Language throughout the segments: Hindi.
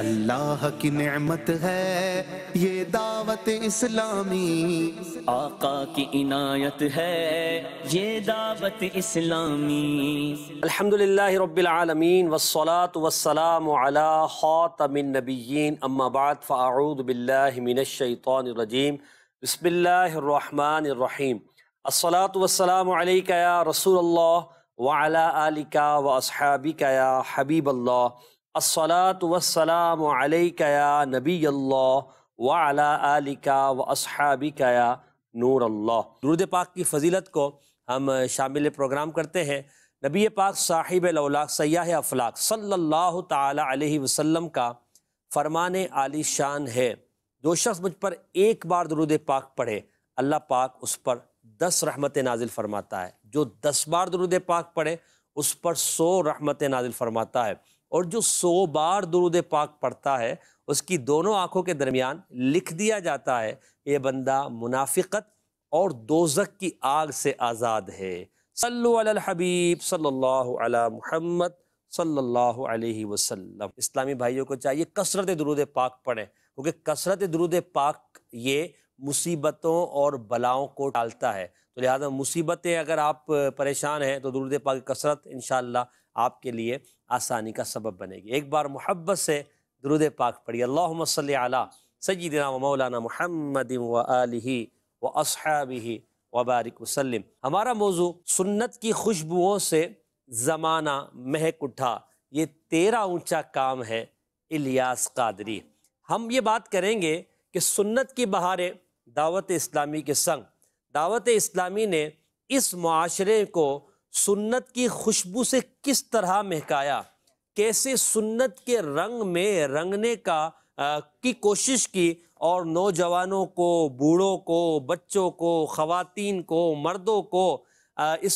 अल्लाह की नेमत है ये दावत इस्लामी आका की इनायत है ये दावत इस्लामी अल्हम्दुलिल्लाह रब्बिल आलमीन वस्सलात वस्सलाम अला खातमिन नबिय्यिन अम्मा बाद फअऊदु बिल्लाहि मिनश शैतानिर रजीम बिस्मिल्लाहिर रहमानिर रहीम वस्सलाम अलैका या व अला आलिका व या वसलाम या नबी अल्लाह वाला आलिका व असहाबिकया नूर अल्लाह दुरुद पाक की फजीलत को हम शामिल प्रोग्राम करते हैं नबी पाक साहिब लौलाक सयाह अफलाक सल्लल्लाहु ताला अलैहि वसल्लम का फरमान आली शान है जो शख्स मुझ पर एक बार दरुद पाक पढ़े अल्लाह पाक उस पर दस रहमत नाजिल फरमाता है जो दस बार दरुद पाक पढ़े उस पर सौ रहमत नाजिल फरमाता है और जो सौ बार दुरुद पाक पढ़ता है उसकी दोनों आँखों के दरमियान लिख दिया जाता है ये बंदा मुनाफिकत और दोजक की आग से आज़ाद है सल्लल्लाहु हबीब सल्लल्लाहु अलैहि मोहम्मद सल्लल्लाहु अलैहि वसल्लम इस्लामी भाइयों को चाहिए कसरत दुरूद पाक पढ़ें क्योंकि कसरत दुरूद पाक ये मुसीबतों और बलाओं को टालता है तो लिहाजा मुसीबतें अगर आप परेशान हैं तो दुरूद पाक कसरत इन आपके लिए आसानी का सबब बनेगी एक बार मोहब्बत से दरुद पाक पढ़िए अल्लाह सल सैदना व मौलाना महमद व आलि व असहाबी वबारक वसलम हमारा मौजू सुन्नत की खुशबुओं से ज़माना महक उठा ये तेरा ऊंचा काम है इलियास कादरी हम ये बात करेंगे कि सुन्नत की बहारें दावत इस्लामी के संग दावत इस्लामी ने इस माशरे को सुन्नत की खुशबू से किस तरह महकाया कैसे सुन्नत के रंग में रंगने का आ, की कोशिश की और नौजवानों को बूढ़ों को बच्चों को ख़वान को मर्दों को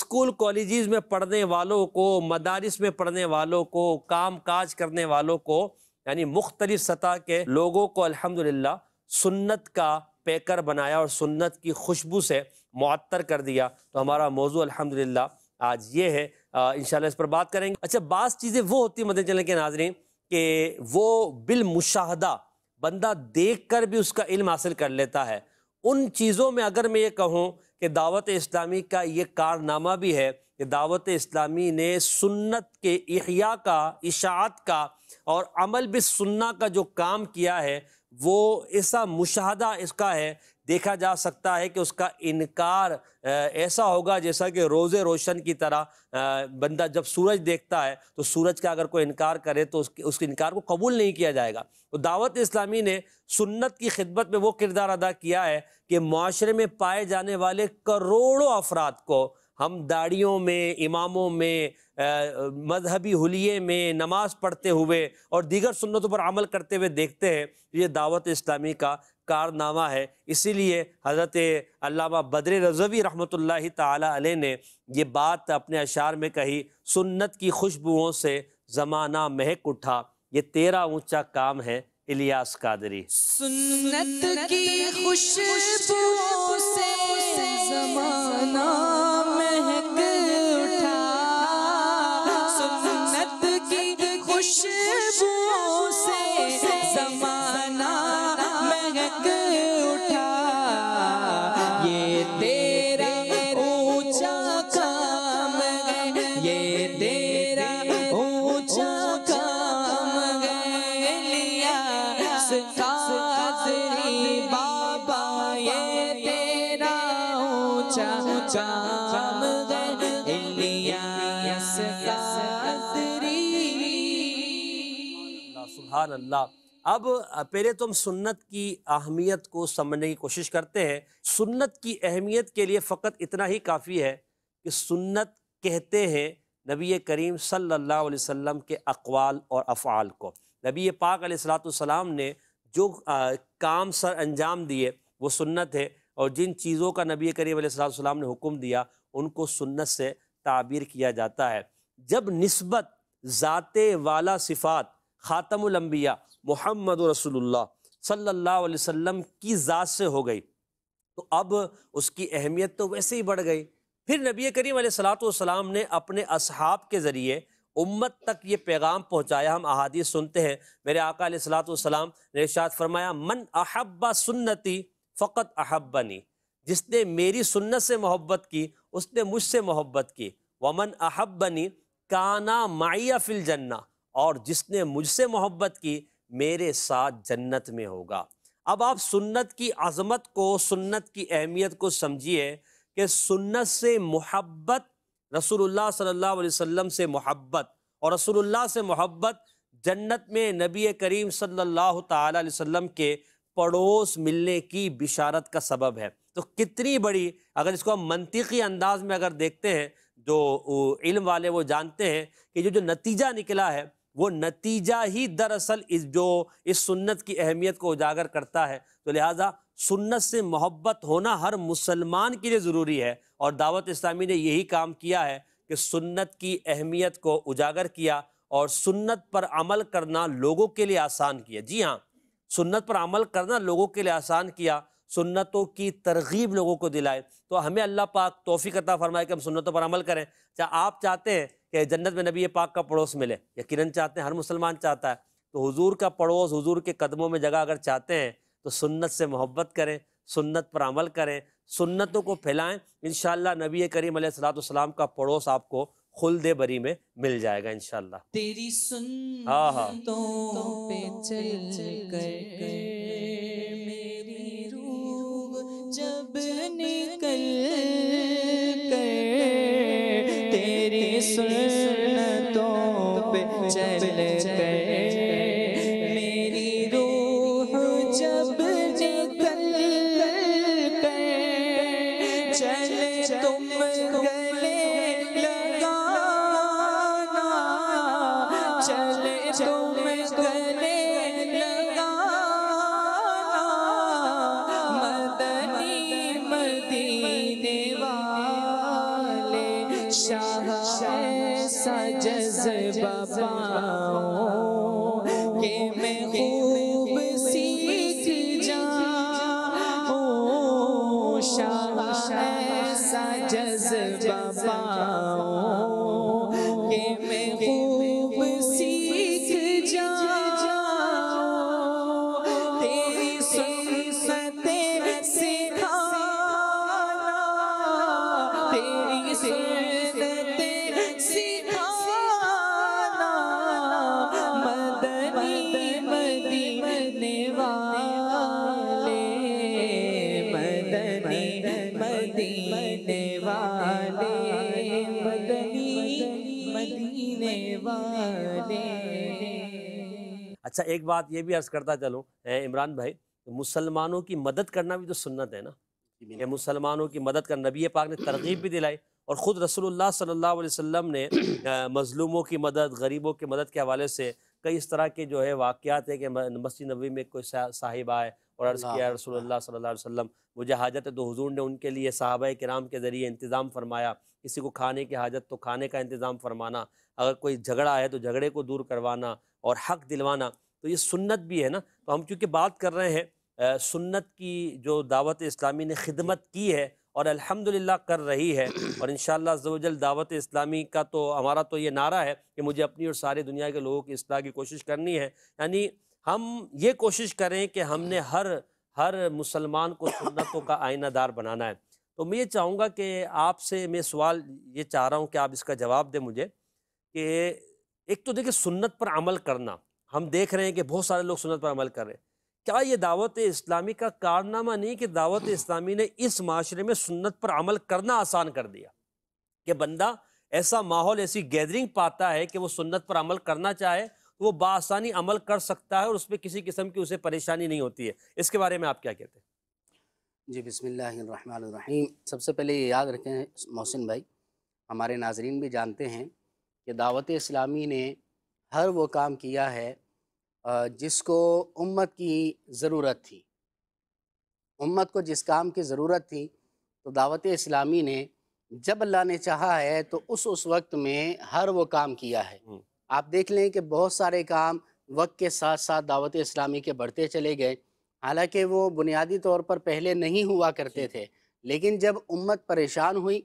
स्कूल कॉलेजेस में पढ़ने वालों को मदारस में पढ़ने वालों को काम काज करने वालों को यानी मुख्तल सतह के लोगों को अल्हम्दुलिल्लाह सुन्नत का पैकर बनाया और सुन्नत की खुशबू से मअतर कर दिया तो हमारा मौजू अलहमदिल्ला आज ये है इन इस पर बात करेंगे अच्छा बास चीज़ें वो होती है चलने के नाजरें कि वो बिलमुशाह बंदा देख कर भी उसका इल्म हासिल कर लेता है उन चीज़ों में अगर मैं ये कहूँ कि दावत इस्लामी का ये कारनामा भी है कि दावत इस्लामी ने सुन्नत के अहिया का इशात का और अमल सुन्ना का जो काम किया है वो ऐसा मुशाह इसका है देखा जा सकता है कि उसका इनकार ऐसा होगा जैसा कि रोज़े रोशन की तरह बंदा जब सूरज देखता है तो सूरज का अगर कोई इनकार करे तो उसके उसके इनकार को कबूल नहीं किया जाएगा तो दावत इस्लामी ने सुन्नत की खिदमत में वो किरदार अदा किया है कि माशरे में पाए जाने वाले करोड़ों अफराद को हम दाढ़ियों में इमामों में मजहबी हलिए में नमाज़ पढ़ते हुए और दीगर सुन्नतों पर अमल करते हुए देखते हैं ये दावत इस्लामी का कारनामा है इसीलिए हज़रत अल्लामा बद्र रजवी रहमत ताली ने ये बात अपने अशार में कही सुन्नत की खुशबुओं से ज़माना महक उठा ये तेरा ऊंचा काम है इलियास कादरी सुन्नत की खुशबुओं से ज़माना महक उठा सुन्नत की खुशबुओं सुबहान अल्लाह अब पहले तो हम सुन्नत की अहमियत को समझने की कोशिश करते हैं सुन्नत की अहमियत के लिए फ़कत इतना ही काफ़ी है कि सुन्नत कहते हैं नबी करीम सल्लल्लाहु अलैहि वसल्लम के अकवाल और अफ़ाल को नबी पाक सलाम ने जो आ, काम सर अंजाम दिए वो सुन्नत है और जिन चीज़ों का नबी करीम सलाम ने हुक्म दिया उनको सुन्नत से ताबीर किया जाता है जब नस्बत ज़ात वाला सिफ़ात ख़ातमबिया मोहम्मद रसोल्ला सल्ला वसम की ज़ात से हो गई तो अब उसकी अहमियत तो वैसे ही बढ़ गई फिर नबी करीम सलातम ने अपने अहाब के ज़रिए उम्मत तक ये पैगाम पहुँचाया हम अहादी सुनते हैं मेरे आका सलाम ने इर्शाद फरमाया मन अहब्बा सुन्नति फ़कत अहब्बनी जिसने मेरी सुन्नत से मोहब्बत की उसने मुझसे मोहब्बत की वमन अहब्बनी काना माइया फिल जन्ना और जिसने मुझसे मोहब्बत की मेरे साथ जन्नत में होगा अब आप सुन्नत की अजमत को सुन्नत की अहमियत को समझिए कि सुन्नत से मोहब्बत रसूलुल्लाह सल्लल्लाहु अलैहि वसल्लम से मोहब्बत और रसूलुल्लाह से मोहब्बत जन्नत में नबी करीम सल्लल्लाहु अलैहि वसल्लम के पड़ोस मिलने की बिशारत का सबब है तो कितनी बड़ी अगर इसको हम मनतीकी अंदाज में अगर देखते हैं जो इल्म वाले वो जानते हैं कि जो जो नतीजा निकला है वो नतीजा ही दरअसल इस जो इस सुन्नत की अहमियत को उजागर करता है तो लिहाजा सुन्नत से मोहब्बत होना हर मुसलमान के लिए ज़रूरी है और दावत इस्लामी ने यही काम किया है कि सुन्नत की अहमियत को उजागर किया और सुन्नत पर अमल करना लोगों के लिए आसान किया जी हाँ सुन्नत पर अमल करना लोगों के लिए आसान किया सुन्नतों की तरगीब लोगों को दिलाए तो हमें अल्लाह पाक तोफ़ी करता फरमाए कि हम सुन्नतों पर अमल करें चाहे अच्छा, आप चाहते हैं कि जन्नत में नबी पाक का पड़ोस मिले यकीनन चाहते हैं हर मुसलमान चाहता है तो हुजूर का पड़ोस हुजूर के कदमों में जगह अगर चाहते हैं तो सुन्नत से मोहब्बत करें सुन्नत पर अमल करें सुन्नतों को फैलाएं इन नबी करीम सलाम का पड़ोस आपको खुल दे बरी में मिल जाएगा इन शाह हाँ हाँ तो जब निकल अच्छा एक बात ये भी अर्ज करता चलो इमरान भाई तो मुसलमानों की मदद करना भी तो सुन्नत है ना ये मुसलमानों की मदद कर नबी पाक ने तरगीब भी दिलाई और ख़ुद रसोल्ला सल्ला वसम ने मज़लूमों की मदद गरीबों की मदद के हवाले से कई इस तरह के जो है वाक़ात है कि मस्जिद नबी में कोई साहिब आए और अर्ज़ किया रसोल्ला सल्ला वसम मुझे हाजत है तो हजूर ने उनके लिए साहबा कराम के ज़रिए इंतज़ाम फरमाया किसी को खाने की हाजत तो खाने का इंतज़ाम फरमाना अगर कोई झगड़ा है तो झगड़े को दूर करवाना और हक दिलवाना तो ये सुन्नत भी है ना तो हम चूँकि बात कर रहे हैं सुन्नत की जो दावत इस्लामी ने खिदमत की है और अल्हम्दुलिल्लाह कर रही है और इन शजल दावत इस्लामी का तो हमारा तो ये नारा है कि मुझे अपनी और सारी दुनिया के लोगों की असलाह की कोशिश करनी है यानी हम ये कोशिश करें कि हमने हर हर मुसलमान को सुन्नतों का आयनादार बनाना है तो मैं ये चाहूँगा कि आपसे मैं सवाल ये चाह रहा हूँ कि आप इसका जवाब दें मुझे कि एक तो देखिए सुन्नत पर अमल करना हम देख रहे हैं कि बहुत सारे लोग सुनत पर अमल कर रहे हैं क्या ये दावत इस्लामी का कारनामा नहीं कि दावत इस्लामी ने इस माशरे में सुनत पर अमल करना आसान कर दिया कि बंदा ऐसा माहौल ऐसी गैदरिंग पाता है कि वो सुनत पर अमल करना चाहे तो वो बासानी अमल कर सकता है और उस पर किसी किस्म की उसे परेशानी नहीं होती है इसके बारे में आप क्या कहते हैं जी बिसमीम सबसे पहले ये याद रखें मोहसिन भाई हमारे नाजरीन भी जानते हैं कि दावत इस्लामी ने हर वो काम किया है जिसको उम्मत की ज़रूरत थी उम्मत को जिस काम की ज़रूरत थी तो दावत इस्लामी ने जब अल्लाह ने चाहा है तो उस उस वक्त में हर वो काम किया है आप देख लें कि बहुत सारे काम वक्त के साथ साथ दावत इस्लामी के बढ़ते चले गए हालांकि वो बुनियादी तौर पर पहले नहीं हुआ करते थे लेकिन जब उम्मत परेशान हुई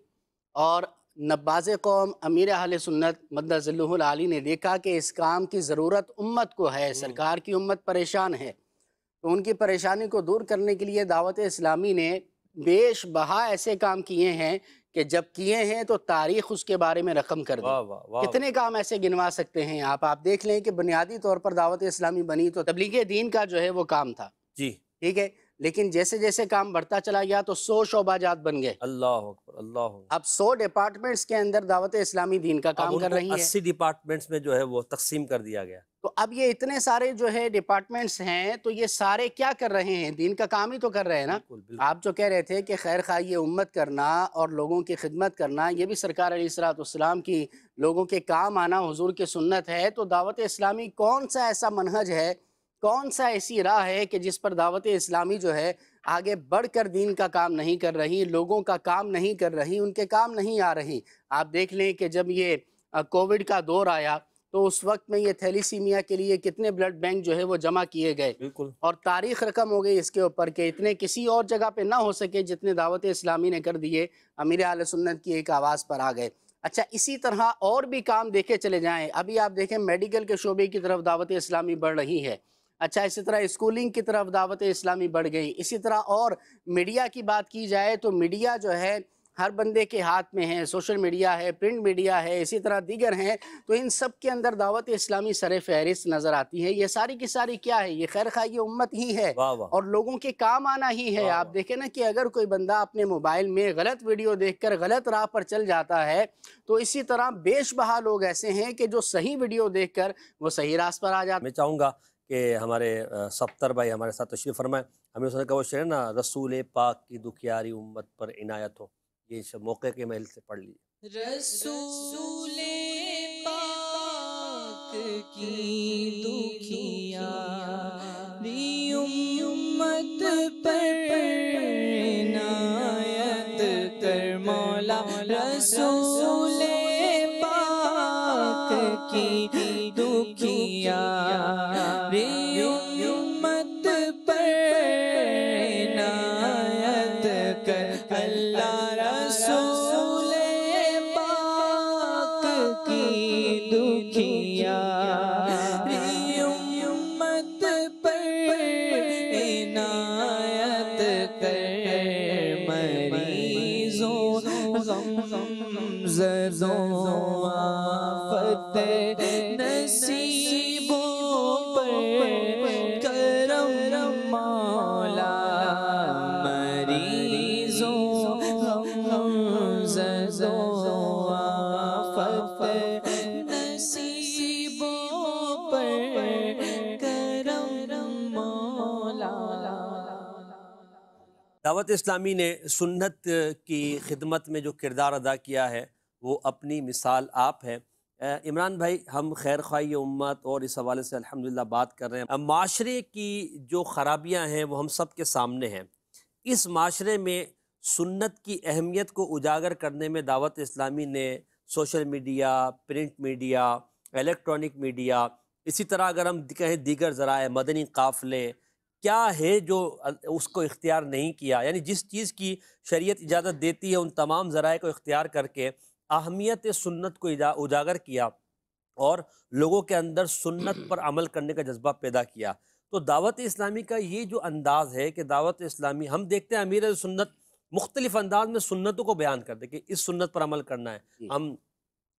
और नब्बाज कौम अमीर अहल सुन्नत मदजिल्ली ने देखा कि इस काम की ज़रूरत उम्मत को है हम्म। सरकार की उम्मत परेशान है तो उनकी परेशानी को दूर करने के लिए दावत इस्लामी ने बेश बहा ऐसे काम किए हैं कि जब किए हैं तो तारीख उसके बारे में रकम कर दे कितने काम ऐसे गिनवा सकते हैं आप आप देख लें कि बुनियादी तौर पर दावत इस्लामी बनी तो तबलीग दीन का जो है वो काम था जी ठीक है लेकिन जैसे जैसे काम बढ़ता चला गया तो सौ शोबाजात बन गए अल्लाह अल्लाह अब सौ डिपार्टमेंट्स के अंदर दावत इस्लामी दीन का काम कर रही है अस्सी डिपार्टमेंट्स में जो है वो तकसीम कर दिया गया तो अब ये इतने सारे जो है डिपार्टमेंट्स हैं तो ये सारे क्या कर रहे हैं दीन का काम ही तो कर रहे हैं ना बिल्कुल, बिल्कुल। आप जो कह रहे थे कि खैर खाई उम्मत करना और लोगों की खिदमत करना ये भी सरकार अलीसलाम की लोगों के काम आना हजूर की सुन्नत है तो दावत इस्लामी कौन सा ऐसा मनहज है कौन सा ऐसी राह है कि जिस पर दावत इस्लामी जो है आगे बढ़ कर दीन का काम नहीं कर रही लोगों का काम नहीं कर रही उनके काम नहीं आ रही आप देख लें कि जब ये कोविड का दौर आया तो उस वक्त में ये थैलीसीमिया के लिए कितने ब्लड बैंक जो है वो जमा किए गए और तारीख रकम हो गई इसके ऊपर कि इतने किसी और जगह पे ना हो सके जितने दावत इस्लामी ने कर दिए अमीर आल सुन्नत की एक आवाज़ पर आ गए अच्छा इसी तरह और भी काम देखे चले जाएं अभी आप देखें मेडिकल के शोबे की तरफ दावत इस्लामी बढ़ रही है अच्छा इसी तरह स्कूलिंग की तरफ दावत इस्लामी बढ़ गई इसी तरह और मीडिया की बात की जाए तो मीडिया जो है हर बंदे के हाथ में है सोशल मीडिया है प्रिंट मीडिया है इसी तरह दीगर हैं तो इन सब के अंदर दावत इस्लामी सर फहरिस्त नज़र आती है ये सारी की सारी क्या है ये खैर खा ये उम्मत ही है और लोगों के काम आना ही है आप देखें ना कि अगर कोई बंदा अपने मोबाइल में गलत वीडियो देख कर गलत राह पर चल जाता है तो इसी तरह बेशबहा लोग ऐसे हैं कि जो सही वीडियो देख कर वो सही रास्त पर आ जाता मैं चाहूँगा कि हमारे सफ्तर भाई हमारे साथ तशरीफ़ फरमाएं हमें उसने कहा वो शेर ना रसूल पाक की दुखियारी उम्मत पर इनायत हो ये सब मौके के महल से पढ़ लीजिए रसूल पाक की पर इनायत कर मौला रसूल पाक की दुखिया दावत इस्लामी ने सुन्नत की खिदमत में जो किरदार अदा किया है वो अपनी मिसाल आप है इमरान भाई हम खैर खाई उम्मत और इस हवाले से अल्हम्दुलिल्लाह बात कर रहे हैं माशरे की जो खराबियां हैं वो हम सब के सामने हैं इस माशरे में सुन्नत की अहमियत को उजागर करने में दावत इस्लामी ने social media print media electronic media इसी तरह अगर हम कहें दीगर ज़रा मदनी काफ़ले क्या है जो उसको इख्तियार नहीं किया यानी जिस चीज़ की शरीयत इजाज़त देती है उन तमाम ज़राए को इख्तियार करके अहमियत सुन्नत को उजागर किया और लोगों के अंदर सुन्नत पर अमल करने का जज्बा पैदा किया तो दावत इस्लामी का ये जो अंदाज़ है कि दावत इस्लामी हम देखते हैं अमीर सुन्नत मुख्तलिफ अंदाज में सुन्नतों को बयान कर दे कि इस सुन्नत पर अमल करना है हम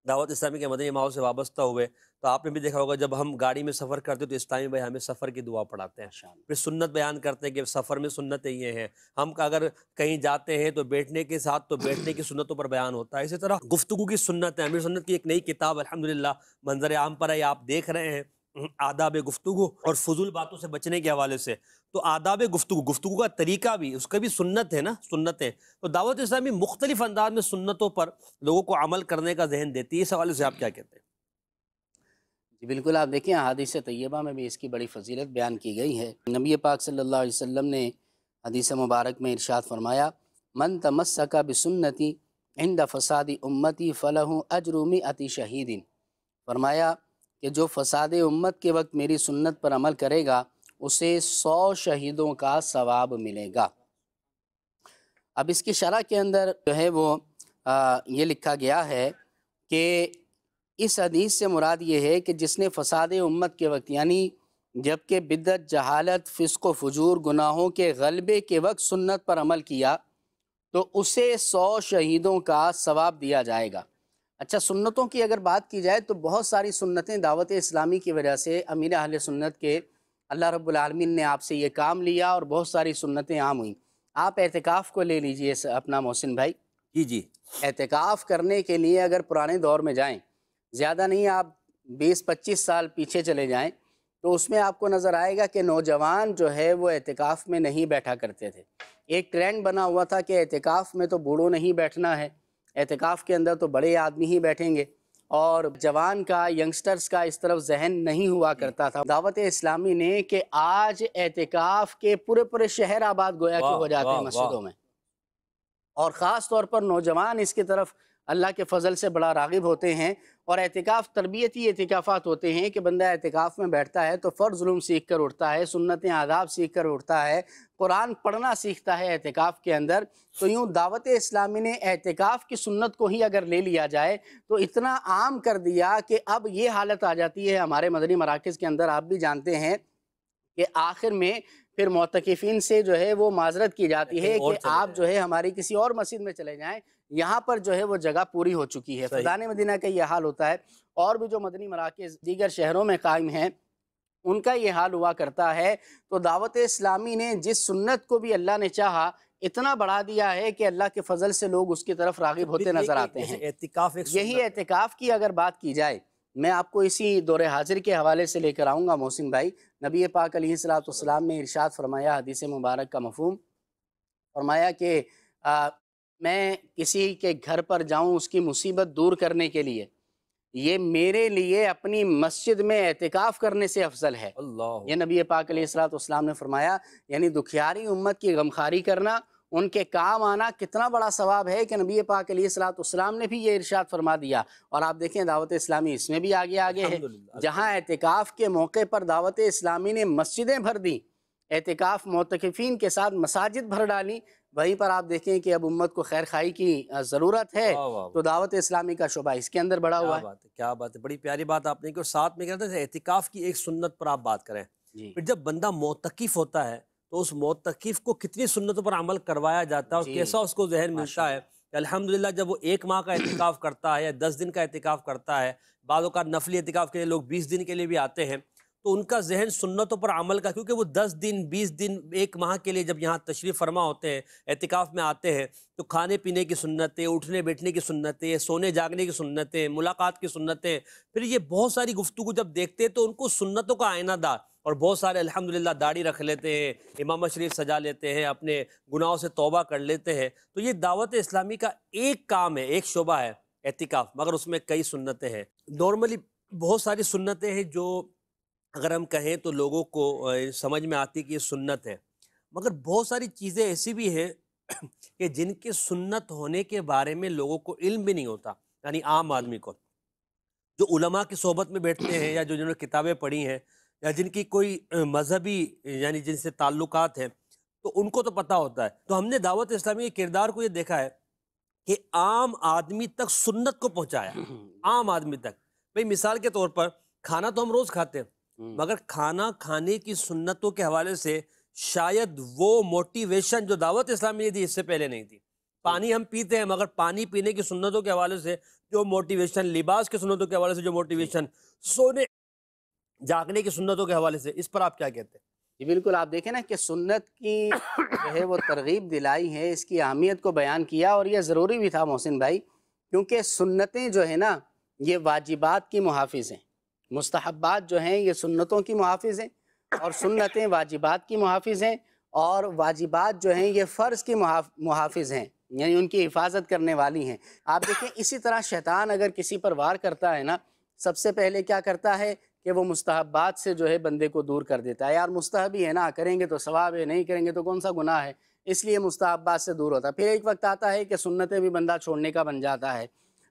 दावत इस्लामी के मदनी माहौल से वाबस्ता हुए तो आपने भी देखा होगा जब हम गाड़ी में सफ़र करते हैं तो इस्लामी भाई हमें सफ़र की दुआ पढ़ाते हैं फिर सुन्नत बयान करते हैं कि सफ़र में सुन्नत ये हैं हम अगर कहीं जाते हैं तो बैठने के साथ तो बैठने की सुन्नतों पर बयान होता है इसी तरह गुफ्तु की सुन्नत है अमीर सुन्नत की एक नई किताब अलहमदिल्ला मंजर आम पर है आप देख रहे हैं हम्म, आदाब गुफ्तु और फजूल बातों से बचने के हवाले से तो आदाब गुफ्तु गुफ्तु का तरीका भी उसका भी सुन्नत है ना सुन्नत है तो दावत इस्लामी मुख्तलिफ अंदाज में सुन्नतों पर लोगों को अमल करने का जहन देती है इस हवाले से आप क्या कहते हैं जी बिल्कुल आप देखें हदीस तयबा में भी इसकी बड़ी फजीलत बयान की गई है नबी पाक सल्ला वसम ने हदीस मुबारक में इरशाद फरमाया मन तमस्का बसन्नति इंद फसादी उम्मती फ़लह अजरूमी अति शहीदिन फरमाया कि जो फसाद उम्मत के वक्त मेरी सुन्नत पर अमल करेगा उसे सौ शहीदों का सवाब मिलेगा अब इसकी शरह के अंदर जो है वो आ, ये लिखा गया है कि इस हदीस से मुराद ये है कि जिसने फसाद उम्मत के वक्त यानी जबकि बिदत जहालत फिसक फजूर गुनाहों के गलबे के वक्त सुन्नत पर अमल किया तो उसे सौ शहीदों का सवाब दिया जाएगा अच्छा सुन्नतों की अगर बात की जाए तो बहुत सारी सुन्नतें दावत इस्लामी की वजह से अमीर अहल सुन्नत के अल्लाह रब्लमिन ने आपसे ये काम लिया और बहुत सारी सुन्नतें आम हुई आप एहतिकाफ़ को ले लीजिए अपना मोहसिन भाई जी जी एहतिकाफ़ करने के लिए अगर पुराने दौर में जाएं ज़्यादा नहीं आप 20-25 साल पीछे चले जाएं तो उसमें आपको नज़र आएगा कि नौजवान जो है वो एहतिकाफ़ में नहीं बैठा करते थे एक ट्रेंड बना हुआ था कि एहतिकाफ़ में तो बूढ़ों नहीं बैठना है एहतिकाफ़ के अंदर तो बड़े आदमी ही बैठेंगे और जवान का यंगस्टर्स का इस तरफ जहन नहीं हुआ करता था दावत इस्लामी ने कि आज एहतिकाफ के पूरे पूरे शहर आबाद गोया के हो जाते हैं मस्जिदों में और ख़ास तौर पर नौजवान इसकी तरफ अल्लाह के फजल से बड़ा रागिब होते हैं और एहतिकाफ़ तरबियती एहतिकाफ़ात होते हैं कि बंदा एहतिकाफ़ में बैठता है तो फ़र्ज जुलूम सीख कर उठता है सुन्नत आदाब सीख कर उठता है कुरान पढ़ना सीखता है एहतिकाफ़ के अंदर तो यूँ दावत इस्लामी ने एहतिकाफ़ की सुन्नत को ही अगर ले लिया जाए तो इतना आम कर दिया कि अब ये हालत आ जाती है हमारे मदनी मराकज़ के अंदर आप भी जानते हैं कि आखिर में फिर मोतकफिन से जो है वो माजरत की जाती है कि आप जो है हमारी किसी और मस्जिद में चले जाएँ यहाँ पर जो है वो जगह पूरी हो चुकी है फैजान मदीना का ये हाल होता है और भी जो मदनी मराकज़ दीगर शहरों में कायम हैं उनका ये हाल हुआ करता है तो दावत इस्लामी ने जिस सुन्नत को भी अल्लाह ने चाहा इतना बढ़ा दिया है कि अल्लाह के फजल से लोग उसकी तरफ रागिब तो होते नजर आते हैं यही एहतिकाफ की अगर बात की जाए मैं आपको इसी दौर हाजिर के हवाले से लेकर आऊँगा मोहसिन भाई नबी पाक सलाम ने इरशाद फरमाया हदीस मुबारक का मफहम फरमाया कि मैं किसी के घर पर जाऊं उसकी मुसीबत दूर करने के लिए ये मेरे लिए अपनी मस्जिद में एहतिकाफ़ करने से अफजल है ये नबी पाक सलाम ने फरमाया यानी दुखियारी उम्मत की गमखारी करना उनके काम आना कितना बड़ा सवाब है कि नबी पाक सलाम ने भी ये इरशाद फरमा दिया और आप देखें दावत इस्लामी इसमें भी आगे आगे है जहाँ एहतिकाफ़ के मौके पर दावत इस्लामी ने मस्जिदें भर दी एहतिकाफ़ मतकफ़ीन के साथ मसाजिद भर डाली वहीं पर आप देखें कि अब उम्मत को खैर खाई की ज़रूरत है वाँ वाँ। तो दावत इस्लामी का शुबा इसके अंदर बड़ा हुआ बात है क्या बात है बड़ी प्यारी बात आपने की और साथ में कहते हैं एहतिकाफ़ की एक सुन्नत पर आप बात करें फिर जब बंदा मोतकफ़ होता है तो उस मोतकफ़ को कितनी सुन्नतों पर अमल करवाया जाता है और कैसा उसको जहन मिलता है अल्हम्दुलिल्लाह जब वो एक माह का एहतिकाफ़ करता है या दस दिन का एहतिकाफ़ करता है बाद नफली एहतिकाफ़ के लिए लोग बीस दिन के लिए भी आते हैं तो उनका जहन सुन्नतों पर अमल का क्योंकि वो दस दिन बीस दिन एक माह के लिए जब यहाँ तशरीफ़ फरमा होते हैं एहतिकाफ़ में आते हैं तो खाने पीने की सुन्नतें उठने बैठने की सुन्नतें सोने जागने की सुन्नतें मुलाकात की सुन्नतें फिर ये बहुत सारी गुफ्तु जब देखते हैं तो उनको सुन्नतों का आयनादार और बहुत सारे अल्हम्दुलिल्लाह दाढ़ी रख लेते हैं इमाम शरीफ सजा लेते हैं अपने गुनाहों से तोबा कर लेते हैं तो ये दावत इस्लामी का एक काम है एक शोबा है एहतिकाफ़ मगर उसमें कई सुन्नतें हैं नॉर्मली बहुत सारी सुन्नतें हैं जो अगर हम कहें तो लोगों को समझ में आती कि ये सुन्नत है मगर बहुत सारी चीज़ें ऐसी भी हैं कि जिनके सुन्नत होने के बारे में लोगों को इल्म भी नहीं होता यानी आम आदमी को जो उलमा की सोबत में बैठते हैं या जो जिन्होंने किताबें पढ़ी हैं या जिनकी कोई मजहबी यानी जिनसे ताल्लुक़ हैं तो उनको तो पता होता है तो हमने दावत इस्लामी के किरदार को ये देखा है कि आम आदमी तक सुन्नत को पहुँचाया हम्म, हम्म। आम आदमी तक भाई मिसाल के तौर पर खाना तो हम रोज़ खाते हैं हम्म। मगर खाना खाने की सुन्नतों के हवाले से शायद वो मोटिवेशन जो दावत इस्लामी ने दी इससे पहले नहीं थी पानी हम पीते हैं मगर पानी पीने की सुन्नतों के हवाले से जो मोटिवेशन लिबास की सुन्नतों के हवाले से जो मोटिवेशन सोने जागने की सुन्नतों के हवाले से इस पर आप क्या कहते हैं जी बिल्कुल आप देखें ना कि सुन्नत की जो है वो तरगीब दिलाई है इसकी अहमियत को बयान किया और यह ज़रूरी भी था मोहसिन भाई क्योंकि सुन्नतें जो है ना ये वाजिबात की मुहाफ़ हैं मुस्तहबात जो हैं ये सुन्नतों की मुहाफ़ हैं और सुन्नतें वाजिबात की मुहाफ़ हैं और वाजिबात जो हैं ये फ़र्ज़ की मुहाफ़ हैं यानी उनकी हिफाजत करने वाली हैं आप देखें इसी तरह शैतान अगर किसी पर वार करता है ना सबसे पहले क्या करता है कि वो मुस्तहबात से जो है बंदे को दूर कर देता है यार मुस्तहब ही है ना करेंगे तो सवाब है नहीं करेंगे तो कौन सा गुनाह है इसलिए मुस्तहबात से दूर होता है फिर एक वक्त आता है कि सुन्नतें भी बंदा छोड़ने का बन जाता है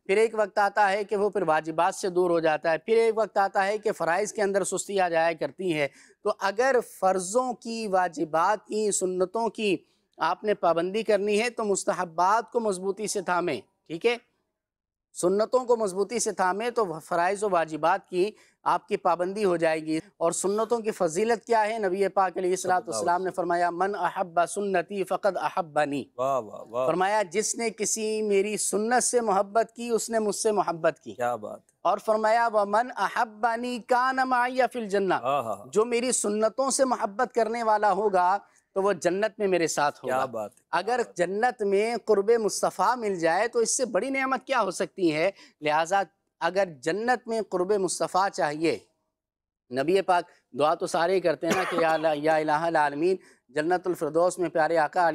फिर एक वक्त आता है कि वो फिर वाजिबात से दूर हो जाता है फिर एक वक्त आता है कि फ़राइज के अंदर सुस्ती आ जाया करती है तो अगर फ़र्ज़ों की वाजिबात की सुन्नतों की आपने पाबंदी करनी है तो मुस्तहबात को मजबूती से थामें ठीक है सुन्नतों को मजबूती से थामें तो फ़राइज व वाजिबात की आपकी पाबंदी हो जाएगी और सुन्नतों की फजीलत क्या है नबी पाक सलाम ने फरमाया मन अहब्बा सुन्नती फ़कद अहब्बानी फरमाया जिसने किसी मेरी सुन्नत से मोहब्बत की उसने मुझसे मोहब्बत की क्या बात और फरमाया व मन अहब्बानी का नमाया फिल जन्ना हाँ, हाँ, हाँ। जो मेरी सुन्नतों से मोहब्बत करने वाला होगा तो वो जन्नत में मेरे साथ होगा क्या बात अगर जन्नत में कुर्ब मुस्तफ़ा मिल जाए तो इससे बड़ी नेमत क्या हो सकती है लिहाजा अगर जन्नत में क़ुरब मुस्तफ़ा चाहिए नबी पाक दुआ तो सारे ही करते हैं ना कि या, या आलमीन जन्नतफरदोस में प्यारे आका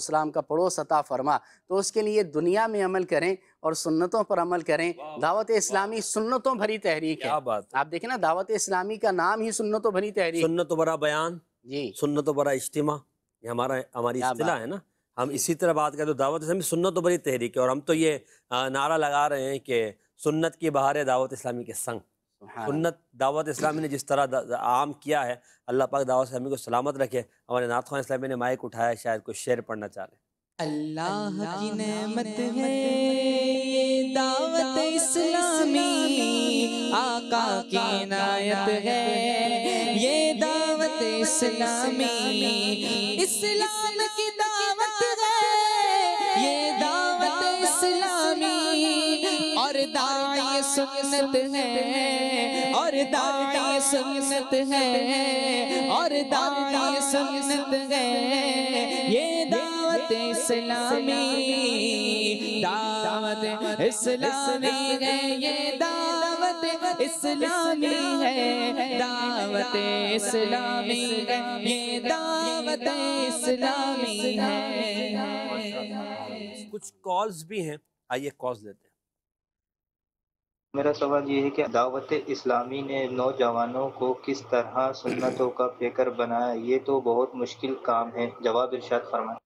सलाम का पड़ोस अता फरमा तो उसके लिए दुनिया में अमल करें और सुन्नतों पर अमल करें दावत इस्लामी सुन्नतों भरी तहरीक है बात आप देखें ना दावत इस्लामी का नाम ही सुन्नतों भरी तहरीक सुन्नत बड़ा बयान जी सुन्नत बड़ा इज्तिमा ये हमारा हमारी अतला है ना हम इसी तरह बात करें तो दावत इस्लामी सुन्नत भरी तहरीक है और हम तो ये नारा लगा रहे हैं कि सुन्नत की बहार दावत इस्लामी के संग सुन्नत दावत इस्लामी ने जिस तरह आम किया है अल्लाह पाक दावत इस्लामी को सलामत रखे हमारे नाथ खान इस्लामी ने माइक उठाया शायद कोई शेर पढ़ना चाह रहे अल्लाह की नेमत है ये दावत इस्लामी आका की नायत है ये दावत इस्लामी इस्लाम सुन्नत है और दाई सुन्नत है और दाई सुन्नत है ये दावत इस्लामी दावत इस्लामी है ये दावत इस्लामी है दावत इस्लामी है ये दावत इस्लामी है कुछ कॉल्स भी हैं आइए कॉल्स लेते हैं मेरा सवाल ये है कि दावत इस्लामी ने नौजवानों को किस तरह सुन्नतों का फिक्र बनाया ये तो बहुत मुश्किल काम है जवाब इरशाद फरमाए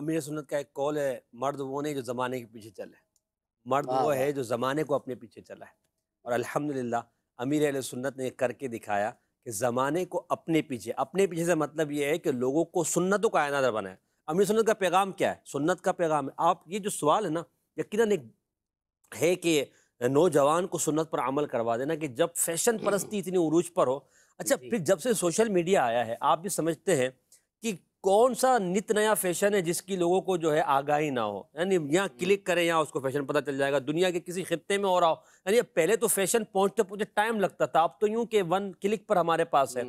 अमीर सुन्नत का एक कौल है मर्द वो नहीं जो ज़माने के पीछे चले मर्द हाँ, वो हाँ। है जो ज़माने को अपने पीछे चला है और अल्हम्दुलिल्लाह अमीर अल सुन्नत ने करके दिखाया कि ज़माने को अपने पीछे अपने पीछे से मतलब ये है कि लोगों को सुन्नतों का आयनादर बनाए अमीर सुन्नत का पैगाम क्या है सुन्नत का पैगाम है आप ये जो सवाल है ना यकीन एक है कि नौजवान को सुन्नत पर अमल करवा देना कि जब फैशन हम्म, परस्ती हम्म। इतनी उरूज पर हो अच्छा फिर जब से सोशल मीडिया आया है आप भी समझते हैं कि कौन सा नित नया फैशन है जिसकी लोगों को जो है आगाही ना हो यानी यहाँ हम्म, क्लिक करें यहाँ उसको फैशन पता चल जाएगा दुनिया के किसी खत्े में और आओ यानी पहले तो फैशन पहुँचते पहुँचते टाइम लगता था अब तो यूँ कि वन क्लिक पर हमारे पास है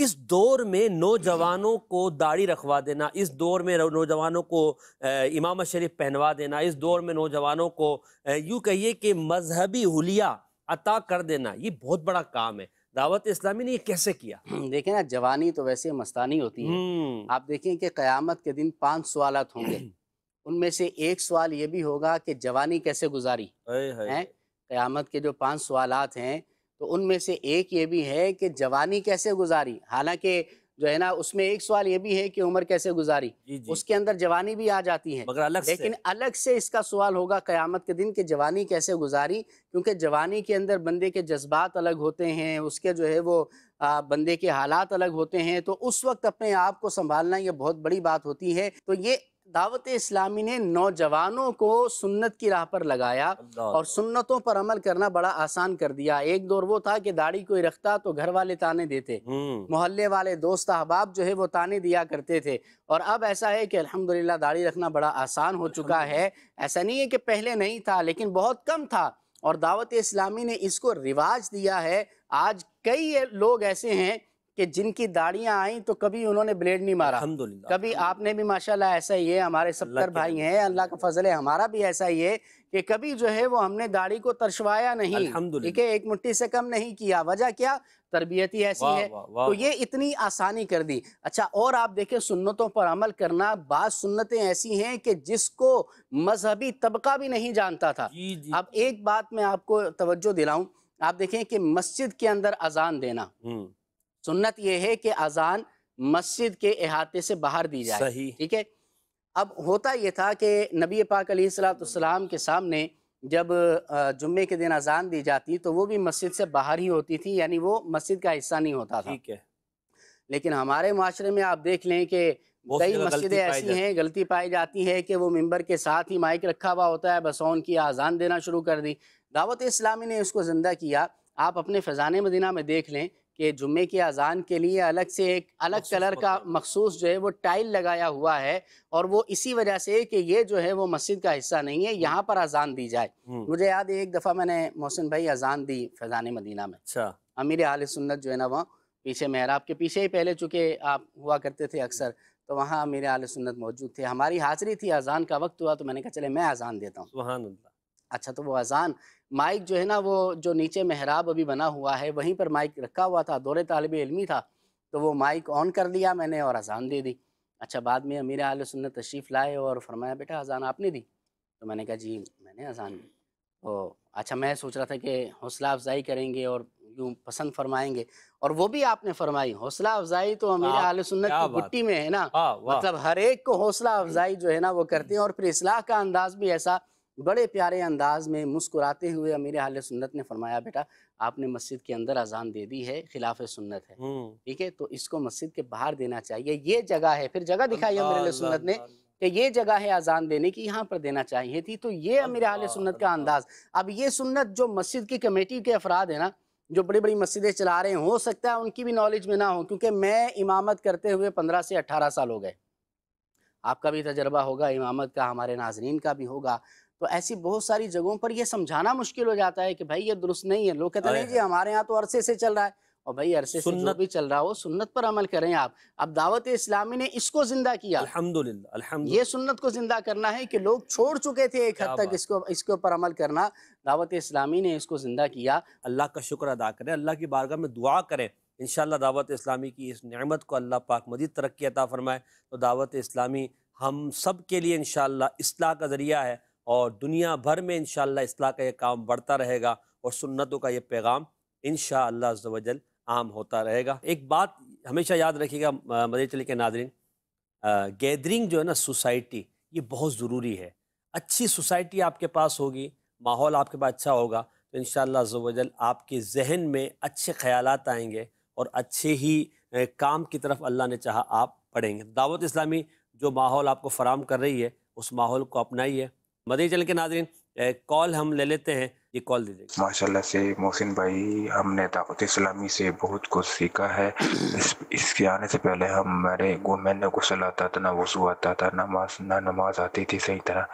इस दौर में नौजवानों को दाढ़ी रखवा देना इस दौर में नौजवानों को इमाम शरीफ पहनवा देना इस दौर में नौजवानों को यूँ कहिए कि मजहबी हुलिया अता कर देना ये बहुत बड़ा काम है दावत इस्लामी ने ये कैसे किया देखें ना जवानी तो वैसे मस्तानी होती है हम्म। आप देखें कि क़यामत के दिन पांच सवाल होंगे उनमें से एक सवाल ये भी होगा कि जवानी कैसे गुजारी है क़यामत के जो पांच सवाल हैं तो उनमें से एक ये भी है कि जवानी कैसे गुजारी हालांकि जो है ना उसमें एक सवाल ये भी है कि उम्र कैसे गुजारी जी जी। उसके अंदर जवानी भी आ जाती है मगर अलग लेकिन से। अलग से इसका सवाल होगा कयामत के दिन कि जवानी कैसे गुजारी क्योंकि जवानी के अंदर बंदे के जज्बात अलग होते हैं उसके जो है वो आ, बंदे के हालात अलग होते हैं तो उस वक्त अपने आप को संभालना ये बहुत बड़ी बात होती है तो ये दावत इस्लामी ने नौजवानों को सुन्नत की राह पर लगाया और सुन्नतों पर अमल करना बड़ा आसान कर दिया एक दौर वो था कि दाढ़ी कोई रखता तो घर वाले ताने देते हम्म। मोहल्ले वाले दोस्त अहबाब जो है वो ताने दिया करते थे और अब ऐसा है कि अल्हम्दुलिल्लाह दाढ़ी रखना बड़ा आसान हो चुका है ऐसा नहीं है कि पहले नहीं था लेकिन बहुत कम था और दावत इस्लामी ने इसको रिवाज दिया है आज कई लोग ऐसे हैं कि जिनकी दाढ़ियां आई तो कभी उन्होंने ब्लेड नहीं मारा कभी आपने भी माशाल्लाह ऐसा ही है हमारे सत्तर भाई हैं अल्लाह का फजल है हमारा भी ऐसा ही है कि कभी जो है वो हमने दाढ़ी को तरशवाया नहीं ठीक है एक मुट्ठी से कम नहीं किया वजह क्या तरबियती ऐसी है तो ये इतनी आसानी कर दी अच्छा और आप देखे सुन्नतों पर अमल करना बाद सुन्नतें ऐसी हैं कि जिसको मजहबी तबका भी नहीं जानता था अब एक बात मैं आपको तवज्जो दिलाऊं आप देखें कि मस्जिद के अंदर अजान देना हम्म। सुन्नत यह है कि अजान मस्जिद के अहाते से बाहर दी जाए सही ठीक है अब होता यह था कि नबी पाक सलाम के सामने जब जुम्मे के दिन अजान दी जाती तो वो भी मस्जिद से बाहर ही होती थी यानी वो मस्जिद का हिस्सा नहीं होता था ठीक है लेकिन हमारे माशरे में आप देख लें कि कई मस्जिदें ऐसी हैं गलती पाई जाती है कि वो मेंबर के साथ ही माइक रखा हुआ होता है बसौन की आज़ान देना शुरू कर दी दावत इस्लामी ने उसको ज़िंदा किया आप अपने फ़ैज़ान मदीना में देख लें कि जुम्मे की अज़ान के लिए अलग से एक अलग कलर का मखसूस जो है वो टाइल लगाया हुआ है और वो इसी वजह से कि ये जो है वो मस्जिद का हिस्सा नहीं है यहाँ पर अज़ान दी जाए हम्म। मुझे याद है एक दफ़ा मैंने मोहसिन भाई अज़ान दी फैज़ान मदीना में अच्छा अमीर आल सुन्नत जो है ना वहाँ पीछे महराब के पीछे ही पहले चूँकि आप हुआ करते थे अक्सर तो वहाँ अमीर आल सुन्नत मौजूद थे हमारी हाजिरी थी अजान का वक्त हुआ तो मैंने कहा चले मैं अजान देता हूँ अच्छा तो वो अजान माइक जो है ना वो जो नीचे महराब अभी बना हुआ है वहीं पर माइक रखा हुआ था दौरे तालब इलमी था तो वो माइक ऑन कर दिया मैंने और अजान दे दी अच्छा बाद में अमीर आल सुन तशरीफ़ लाए और फरमाया बेटा अजान आपने दी तो मैंने कहा जी मैंने अजान दी तो अच्छा मैं सोच रहा था कि हौसला अफजाई करेंगे और यूँ पसंद फरमाएंगे और वो भी आपने फरमाई हौसला अफजाई तो अमीर आल सुन्नत की बुट्टी में है ना मतलब हर एक को हौसला अफजाई जो है ना वो करते हैं और फिर इसलाह का अंदाज भी ऐसा बड़े प्यारे अंदाज में मुस्कुराते हुए अमीर हाल सुन्नत ने फरमाया बेटा आपने मस्जिद के अंदर अजान दे दी है खिलाफ सुन्नत है हम्म। ठीक है तो इसको मस्जिद के बाहर देना चाहिए ये जगह है फिर जगह दिखाई अमीर आल सुन्नत ने कि ये जगह है अजान देने की यहाँ पर देना चाहिए थी तो ये अमीर आल सुन्नत का अंदाज अब ये सुन्नत जो मस्जिद की कमेटी के अफराद है ना जो बड़ी बड़ी मस्जिदें चला रहे हैं हो सकता है उनकी भी नॉलेज में ना हो क्योंकि मैं इमामत करते हुए पंद्रह से अट्ठारह साल हो गए आपका भी तजर्बा होगा इमामत का हमारे नाजरीन का भी होगा तो ऐसी बहुत सारी जगहों पर यह समझाना मुश्किल हो जाता है कि भाई ये दुरुस्त नहीं है लोग कहते हैं नहीं जी हमारे यहाँ तो अरसे से चल रहा है और भाई अरसे से भी चल रहा हो सुन्नत पर अमल करें आप अब दावत इस्लामी ने इसको जिंदा किया अल्हम्दुलिल्लाह अल्हम्दुलिल्लाह ये सुन्नत को जिंदा करना है कि लोग छोड़ चुके थे एक हद तक इसको इसके ऊपर अमल करना दावत इस्लामी ने इसको जिंदा किया अल्लाह का शुक्र अदा करें अल्लाह की बारगाह में दुआ करें इन दावत इस्लामी की इस नमत को अल्लाह पाक मजीद तरक्की अता फ़रमाए तो दावत इस्लामी हम सब के लिए इन इस्लाह का ज़रिया है और दुनिया भर में इन इसलाह का यह काम बढ़ता रहेगा और सुन्नतों का यह पैगाम इन शजल आम होता रहेगा एक बात हमेशा याद रखिएगा मदे चले के नादरीन गैदरिंग जो है ना सोसाइटी ये बहुत ज़रूरी है अच्छी सोसाइटी आपके पास होगी माहौल आपके पास अच्छा होगा तो इन शजल आपके जहन में अच्छे ख्याल आएंगे और अच्छे ही काम की तरफ अल्लाह ने चाहा आप पढ़ेंगे दावत इस्लामी जो माहौल आपको फ़राम कर रही है उस माहौल को अपनाइए मदई चैनल के नाजरीन कॉल हम ले लेते हैं ये कॉल दे माशाल्लाह से मोहसिन भाई हमने दावत इस्लामी से बहुत कुछ सीखा है इस, इसके आने से पहले हमारे वो मैं न गुसल आता था ना वसू आता था नमाज ना नमाज आती थी सही तरह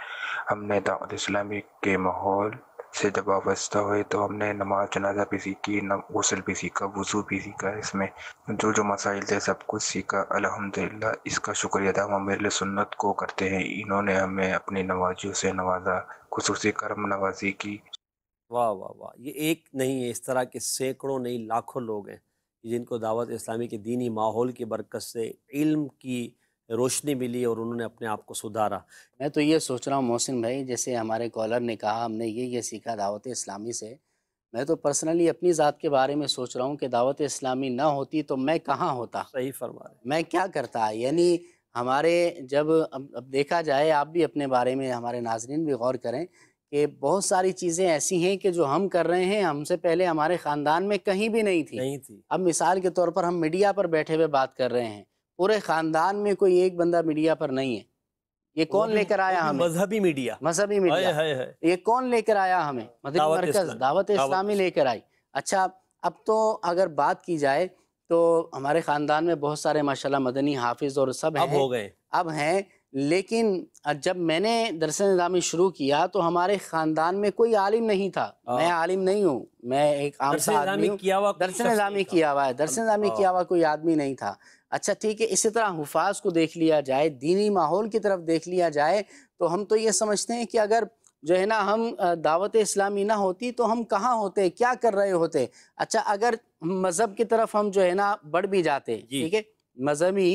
हमने दावत इस्लामी के माहौल से जब वाबस्ता हुए तो हमने नमाज जनाजा भी सीखी गसल भी सीखा वज़ू भी सीखा इसमें जो जो मसाइल थे सब कुछ सीखा अलहमदिल्ला इसका शुक्रिया अदा हम अमिर सुन्नत को करते हैं इन्होंने हमें अपनी नवाजियों से नवाजा खसूस करम नवाजी की वाह वाह वाह ये एक नहीं है इस तरह के सैकड़ों नहीं लाखों लोग हैं जिनको दावत इस्लामी के दीनी माहौल की बरकत से इल्म की रोशनी मिली और उन्होंने अपने आप को सुधारा मैं तो ये सोच रहा हूँ मोहसिन भाई जैसे हमारे कॉलर ने कहा हमने ये ये सीखा दावत इस्लामी से मैं तो पर्सनली अपनी ज़ात के बारे में सोच रहा हूँ कि दावत इस्लामी ना होती तो मैं कहाँ होता सही फरमा मैं क्या करता यानी हमारे जब अब, अब देखा जाए आप भी अपने बारे में हमारे नाजरन भी गौर करें कि बहुत सारी चीज़ें ऐसी हैं कि जो हम कर रहे हैं हमसे पहले हमारे ख़ानदान में कहीं भी नहीं थी नहीं थी अब मिसाल के तौर पर हम मीडिया पर बैठे हुए बात कर रहे हैं पूरे ख़ानदान में कोई एक बंदा मीडिया पर नहीं है ये कौन लेकर आया हमें मजहबी मीडिया मजहबी मीडिया है, है, ये कौन लेकर आया हमें मतलब दावत इस्लामी लेकर आई अच्छा अब तो अगर बात की जाए तो हमारे ख़ानदान में बहुत सारे माशाल्लाह मदनी हाफिज और सब अब हो गए अब हैं लेकिन जब मैंने दरस निज़ामी शुरू किया तो हमारे ख़ानदान में कोई आलिम नहीं था हाँ। मैं आलिम नहीं हूँ मैं एक आम सा आदमी दरस निज़ामी किया हुआ है दरस निज़ामी हाँ। किया हुआ कोई आदमी नहीं था अच्छा ठीक है इसी तरह हफाज को देख लिया जाए दीनी माहौल की तरफ देख लिया जाए तो हम तो ये समझते हैं कि अगर जो है ना हम दावत इस्लामी ना होती तो हम कहाँ होते क्या कर रहे होते अच्छा अगर मज़हब की तरफ हम जो है ना बढ़ भी जाते ठीक है मजहबी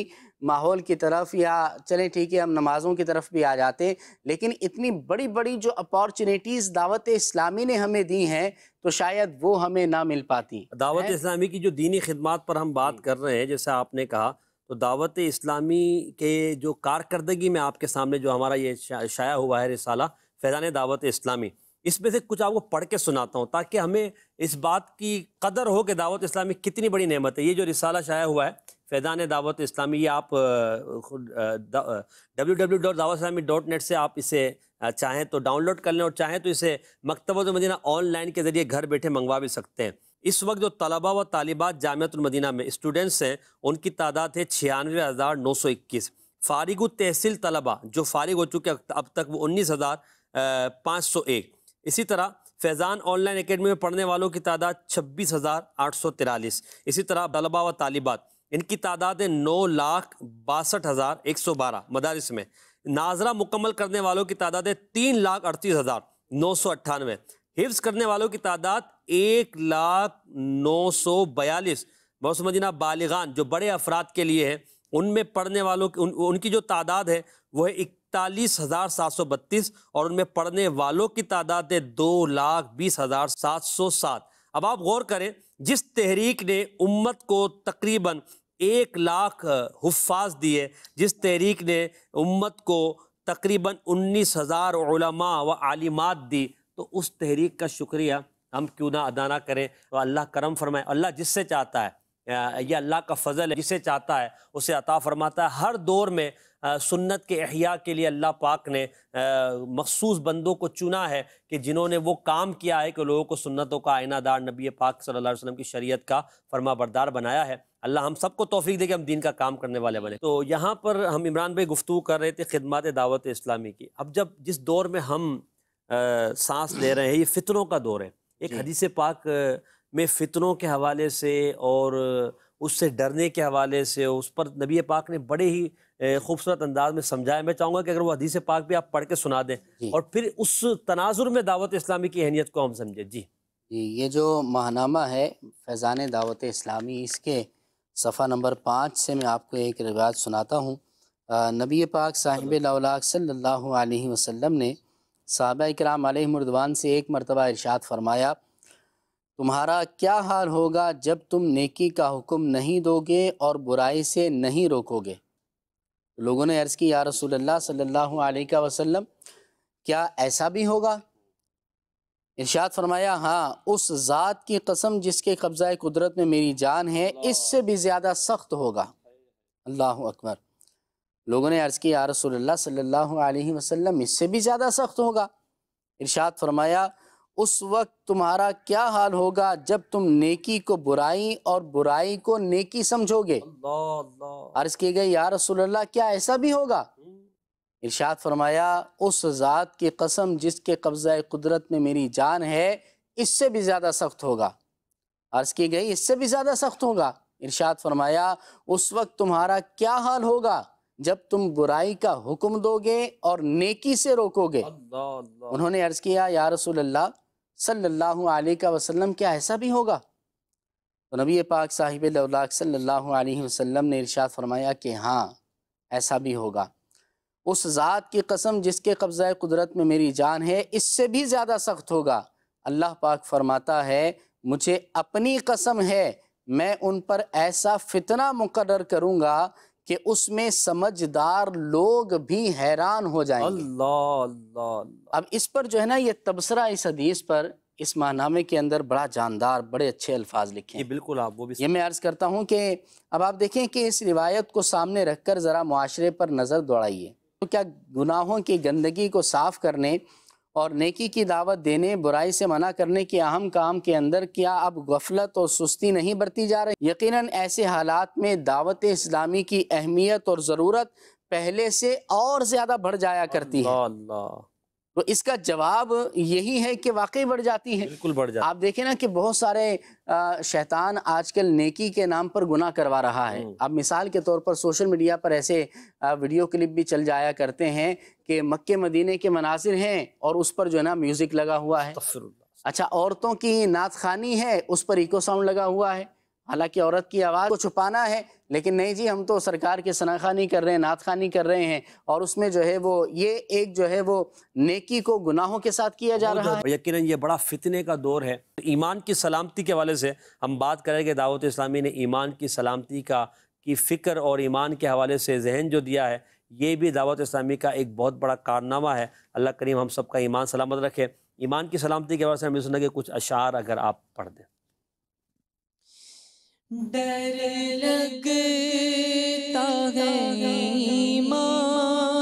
माहौल की तरफ या चलें ठीक है हम नमाज़ों की तरफ भी आ जाते लेकिन इतनी बड़ी बड़ी जो अपॉर्चुनिटीज़ दावत इस्लामी ने हमें दी हैं तो शायद वो हमें ना मिल पाती दावत इस्लामी की जो दीनी खदमात पर हम बात कर रहे हैं जैसे आपने कहा तो दावत इस्लामी के जो कारकर्दगी में आपके सामने जो हमारा ये शाया हुआ है रिसाला फैजान दावत इस्लामी इसमें से कुछ आपको पढ़ के सुनाता हूँ ताकि हमें इस बात की कदर हो कि दावत इस्लामी कितनी बड़ी नेमत है ये जो रिसाला शाया हुआ है फैज़ान दावत इस्लामी ये आप डब्ल्यू डब्ल्यू डॉट दावत इस्लामी डॉट नेट से आप इसे चाहें तो डाउनलोड कर लें और चाहें तो इसे मकतबत मदीना ऑनलाइन के ज़रिए घर बैठे मंगवा भी सकते हैं इस वक्त जो तलबा व तालिबात जामतमदीना में स्टूडेंट्स हैं उनकी तादाद है छियानवे हज़ार नौ सौ इक्कीस फारिग तहसील तलबा जो फारिग हो चुके अब तक वो उन्नीस हज़ार पाँच सौ एक इसी तरह फैज़ान ऑनलाइन अकेडमी में पढ़ने वालों की तादाद छब्बीस हज़ार आठ सौ तिरालीस इसी तरह तलबा व तालिबात इनकी तादाद है नौ लाख बासठ हज़ार एक सौ बारह मदारस में नाजरा मुकम्मल करने वालों की तादाद है तीन लाख अड़तीस हज़ार नौ सौ अट्ठानवे हिफ्स करने वालों की तादाद एक लाख नौ सौ बयालीस बहुत समझना बालिगान जो बड़े अफराद के लिए हैं उनमें पढ़ने वालों की उन, उनकी जो तादाद है वह है इकतालीस हज़ार सात सौ बत्तीस और उनमें पढ़ने वालों की तादाद है दो लाख बीस हज़ार सात सौ सात अब आप गौर करें जिस तहरीक ने उम्मत को तकरीबन एक लाख हफाज दिए जिस तहरीक ने उम्मत को तकरीबन उन्नीस हज़ार व आलिमात दी तो उस तहरीक का शुक्रिया हम क्यों ना अदा ना करें तो अल्लाह करम फरमाए अल्लाह जिससे चाहता है यह अल्लाह का फजल है जिसे चाहता है उसे अता फरमाता है हर दौर में सुन्नत के अहिया के लिए अल्लाह पाक ने मखसूस बंदों को चुना है कि जिन्होंने वो काम किया है कि लोगों को सुन्नतों का आयनादार नबी पाक सल्ला वसम की शरीत का फरमा बरदार बनाया है अल्लाह हम सबको तोफ़ी दे कि हम दीन का काम करने वाले बने तो यहाँ पर हम इमरान भाई गुफ्तु कर रहे थे खिदमत दावत इस्लामी की अब जब जिस दौर में हम आ, सांस ले रहे हैं ये फितरों का दौर है एक हदीस पाक में फितरों के हवाले से और उससे डरने के हवाले से उस पर नबी पाक ने बड़े ही खूबसूरत अंदाज में समझाया मैं चाहूँगा कि अगर वो हदीस पाक भी आप पढ़ के सुना दें और फिर उस तनाजुर में दावत इस्लामी की अहमियत को हम समझें जी जी ये जो माहनामा है फैज़ान दावत इस्लामी इसके सफ़ा नंबर पाँच से मैं आपको एक रिवायत सुनाता हूँ नबी पाक साहिब लाक सल्ला वसम ने साहबा कराम मरदवान से एक मरतबा इरशाद फरमाया तुम्हारा क्या हाल होगा जब तुम नेकी का हुक्म नहीं दोगे और बुराई से नहीं रोकोगे लोगों ने अर्ज़ की या रसूल अल्लाह सल्लल्लाहु अलैहि वसल्लम क्या ऐसा भी होगा इर्शाद फरमाया हाँ उस ज़ात की कसम जिसके कब्ज़ा कुदरत में मेरी जान है इससे भी ज़्यादा सख्त होगा अल्लाह अकबर लोगों ने अर्ज़ किया रसोल्ला सल्लल्लाहु अलैहि वसल्लम इससे भी ज़्यादा सख्त होगा इर्शाद फरमाया उस वक्त तुम्हारा क्या हाल होगा जब तुम नेकी को बुराई और बुराई को नेकी समझोगे अर्ज की गई यार रसूलल्लाह क्या ऐसा भी होगा हम्म। इर्शाद फरमाया उस ज़ात की कसम जिसके कब्ज़ा कुदरत में मेरी जान है इससे भी ज़्यादा सख्त होगा अर्ज़ की गई इससे भी ज़्यादा सख्त होगा इर्शाद फरमाया उस वक्त तुम्हारा क्या हाल होगा जब तुम बुराई का हुक्म दोगे और नेकी से रोकोगे उन्होंने अर्ज़ किया या रसूल अल्लाह सल्लल्लाहु अलैहि वसल्लम क्या ऐसा भी होगा तो नबी पाक साहिब लौलाक सल्लल्लाहु अलैहि वसल्लम ने इरशाद फरमाया कि हाँ ऐसा भी होगा उस ज़ात की कसम जिसके कब्ज़ा कुदरत में मेरी जान है इससे भी ज़्यादा सख्त होगा अल्लाह पाक फरमाता है मुझे अपनी कसम है मैं उन पर ऐसा फितना मुकर करूँगा कि उसमें समझदार लोग भी हैरान हो जाएंगे अल्लाह अल्लाह अब इस पर जो है ना ये तबसरा इस हदीस पर इस माहनामे के अंदर बड़ा जानदार बड़े अच्छे अल्फाज लिखे हैं बिल्कुल आप वो भी ये मैं अर्ज़ करता हूँ कि अब आप देखें कि इस रिवायत को सामने रख कर ज़रा माशरे पर नज़र दौड़ाइए तो क्या गुनाहों की गंदगी को साफ़ करने और नेकी की दावत देने बुराई से मना करने के अहम काम के अंदर क्या अब गफलत और सुस्ती नहीं बरती जा रही यकीनन ऐसे हालात में दावत इस्लामी की अहमियत और ज़रूरत पहले से और ज़्यादा बढ़ जाया करती है तो इसका जवाब यही है कि वाकई बढ़ जाती है बिल्कुल बढ़ जाती आप देखें ना कि बहुत सारे शैतान आजकल नेकी के नाम पर गुनाह करवा रहा है अब हम्म। मिसाल के तौर पर सोशल मीडिया पर ऐसे वीडियो क्लिप भी चल जाया करते हैं कि मक्के मदीने के मनाजिर हैं और उस पर जो है ना म्यूज़िक लगा हुआ है अच्छा औरतों की नात खानी है उस पर इको साउंड लगा हुआ है हालांकि औरत की आवाज़ को छुपाना है लेकिन नहीं जी हम तो सरकार की सनाखानी कर रहे हैं नातखानी कर रहे हैं और उसमें जो है वो ये एक जो है वो नेकी को गुनाहों के साथ किया जा रहा है यकीन ये बड़ा फितने का दौर है ईमान की सलामती के हवाले से हम बात करेंगे दावत इस्लामी ने ईमान की सलामती का की फ़िक्र और ईमान के हवाले से जहन जो दिया है ये भी दावत इस्लामी का एक बहुत बड़ा कारनामा है अल्लाह करीम हम सबका ईमान सलामत रखे ईमान की सलामती के हवाले से हम सुना के कुछ अशार अगर आप पढ़ दें डर लगता है माँ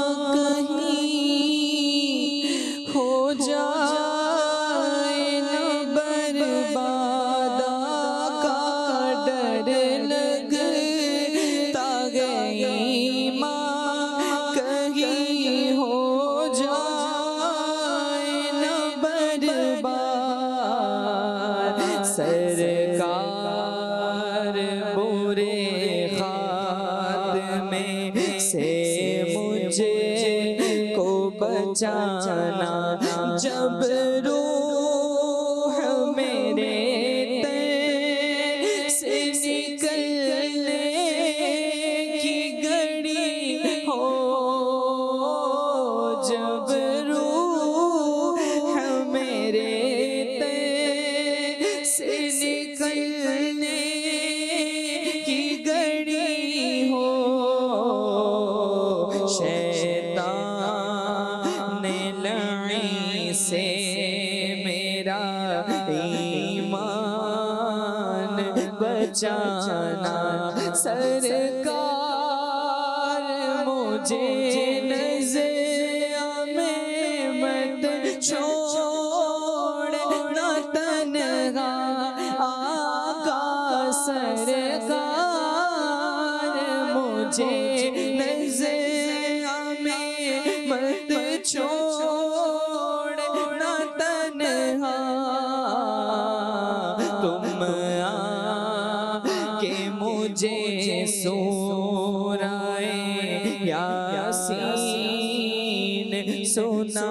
সোনা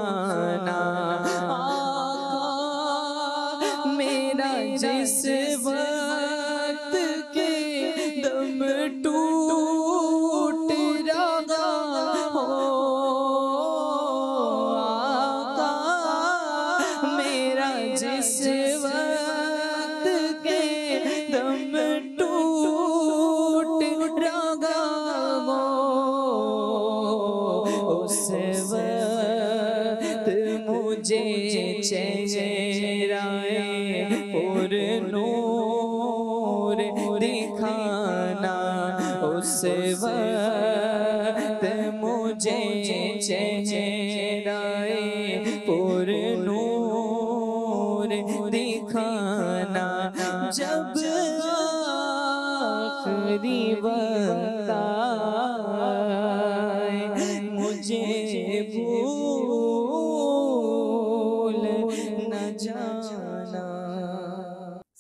दिखाना जब आखरी बताए मुझे भूल न जाना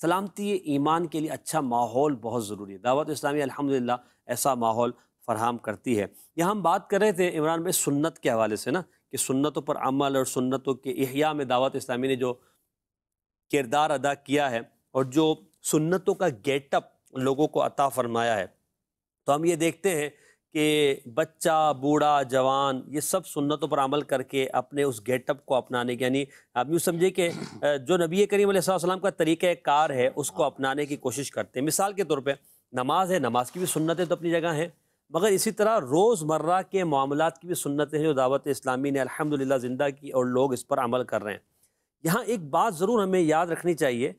सलामती ईमान के लिए अच्छा माहौल बहुत ज़रूरी है दावत इस्लामी अल्हम्दुलिल्लाह ऐसा माहौल फरहम करती है यहाँ हम बात कर रहे थे इमरान भाई सुन्नत के हवाले से ना कि सुन्नतों पर अमल और सुन्नतों के अहिया में दावत इस्लामी ने जो किरदार अदा किया है और जो सुन्नतों का गेटअप लोगों को अता फरमाया है तो हम ये देखते हैं कि बच्चा बूढ़ा जवान ये सब सुन्नतों पर अमल करके अपने उस गेटअप को अपनाने की यानी आप यूँ समझिए कि जो नबी करीम का तरीक़ कार है उसको अपनाने की कोशिश करते हैं मिसाल के तौर पर नमाज है नमाज की भी सुन्नतें तो अपनी जगह हैं मगर इसी तरह रोज़मर्रा के मामला की भी सुन्नतें हैं जो दावत इस्लामी ने अलहमदिल्ला ज़िंदा की और लोग इस पर अमल कर रहे हैं यहाँ एक बात ज़रूर हमें याद रखनी चाहिए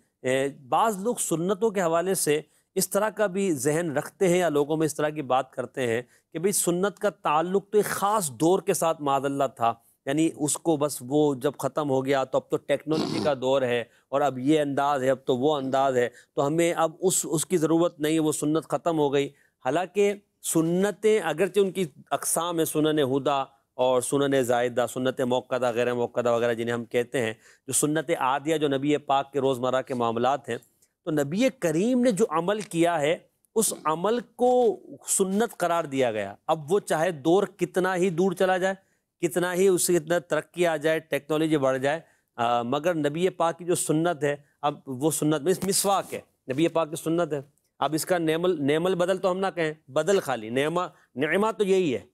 बाज़ लोग सुन्नतों के हवाले से इस तरह का भी जहन रखते हैं या लोगों में इस तरह की बात करते हैं कि भाई सुन्नत का ताल्लुक तो एक ख़ास दौर के साथ मादल्ला था यानी उसको बस वो जब ख़त्म हो गया तो अब तो टेक्नोलॉजी का दौर है और अब ये अंदाज़ है अब तो वो अंदाज़ है तो हमें अब उस उसकी ज़रूरत नहीं है वो सुन्नत ख़त्म हो गई हालांकि सुन्नतें अगरचे उनकी अकसाम है सुनन हुदा और सुनन जायदा सुनत मौक़ा गैर मौक़दा वगैरह जिन्हें हम कहते हैं जो सुनत आदिया जो नबी पाक के रोज़मर्रा के मामला हैं तो नबी करीम ने जो अमल किया है उस अमल को सुन्नत करार दिया गया अब वो चाहे दौर कितना ही दूर चला जाए कितना ही उससे कितना तरक्की आ जाए टेक्नोलॉजी बढ़ जाए आ, मगर नबी पाक की जो सुन्नत है अब वो सुन्नत मीस मिसवाक है नबी पाक की सुन्नत है अब इसका नेमल नेमल बदल तो हम ना कहें बदल खाली नेमा नेमा तो यही है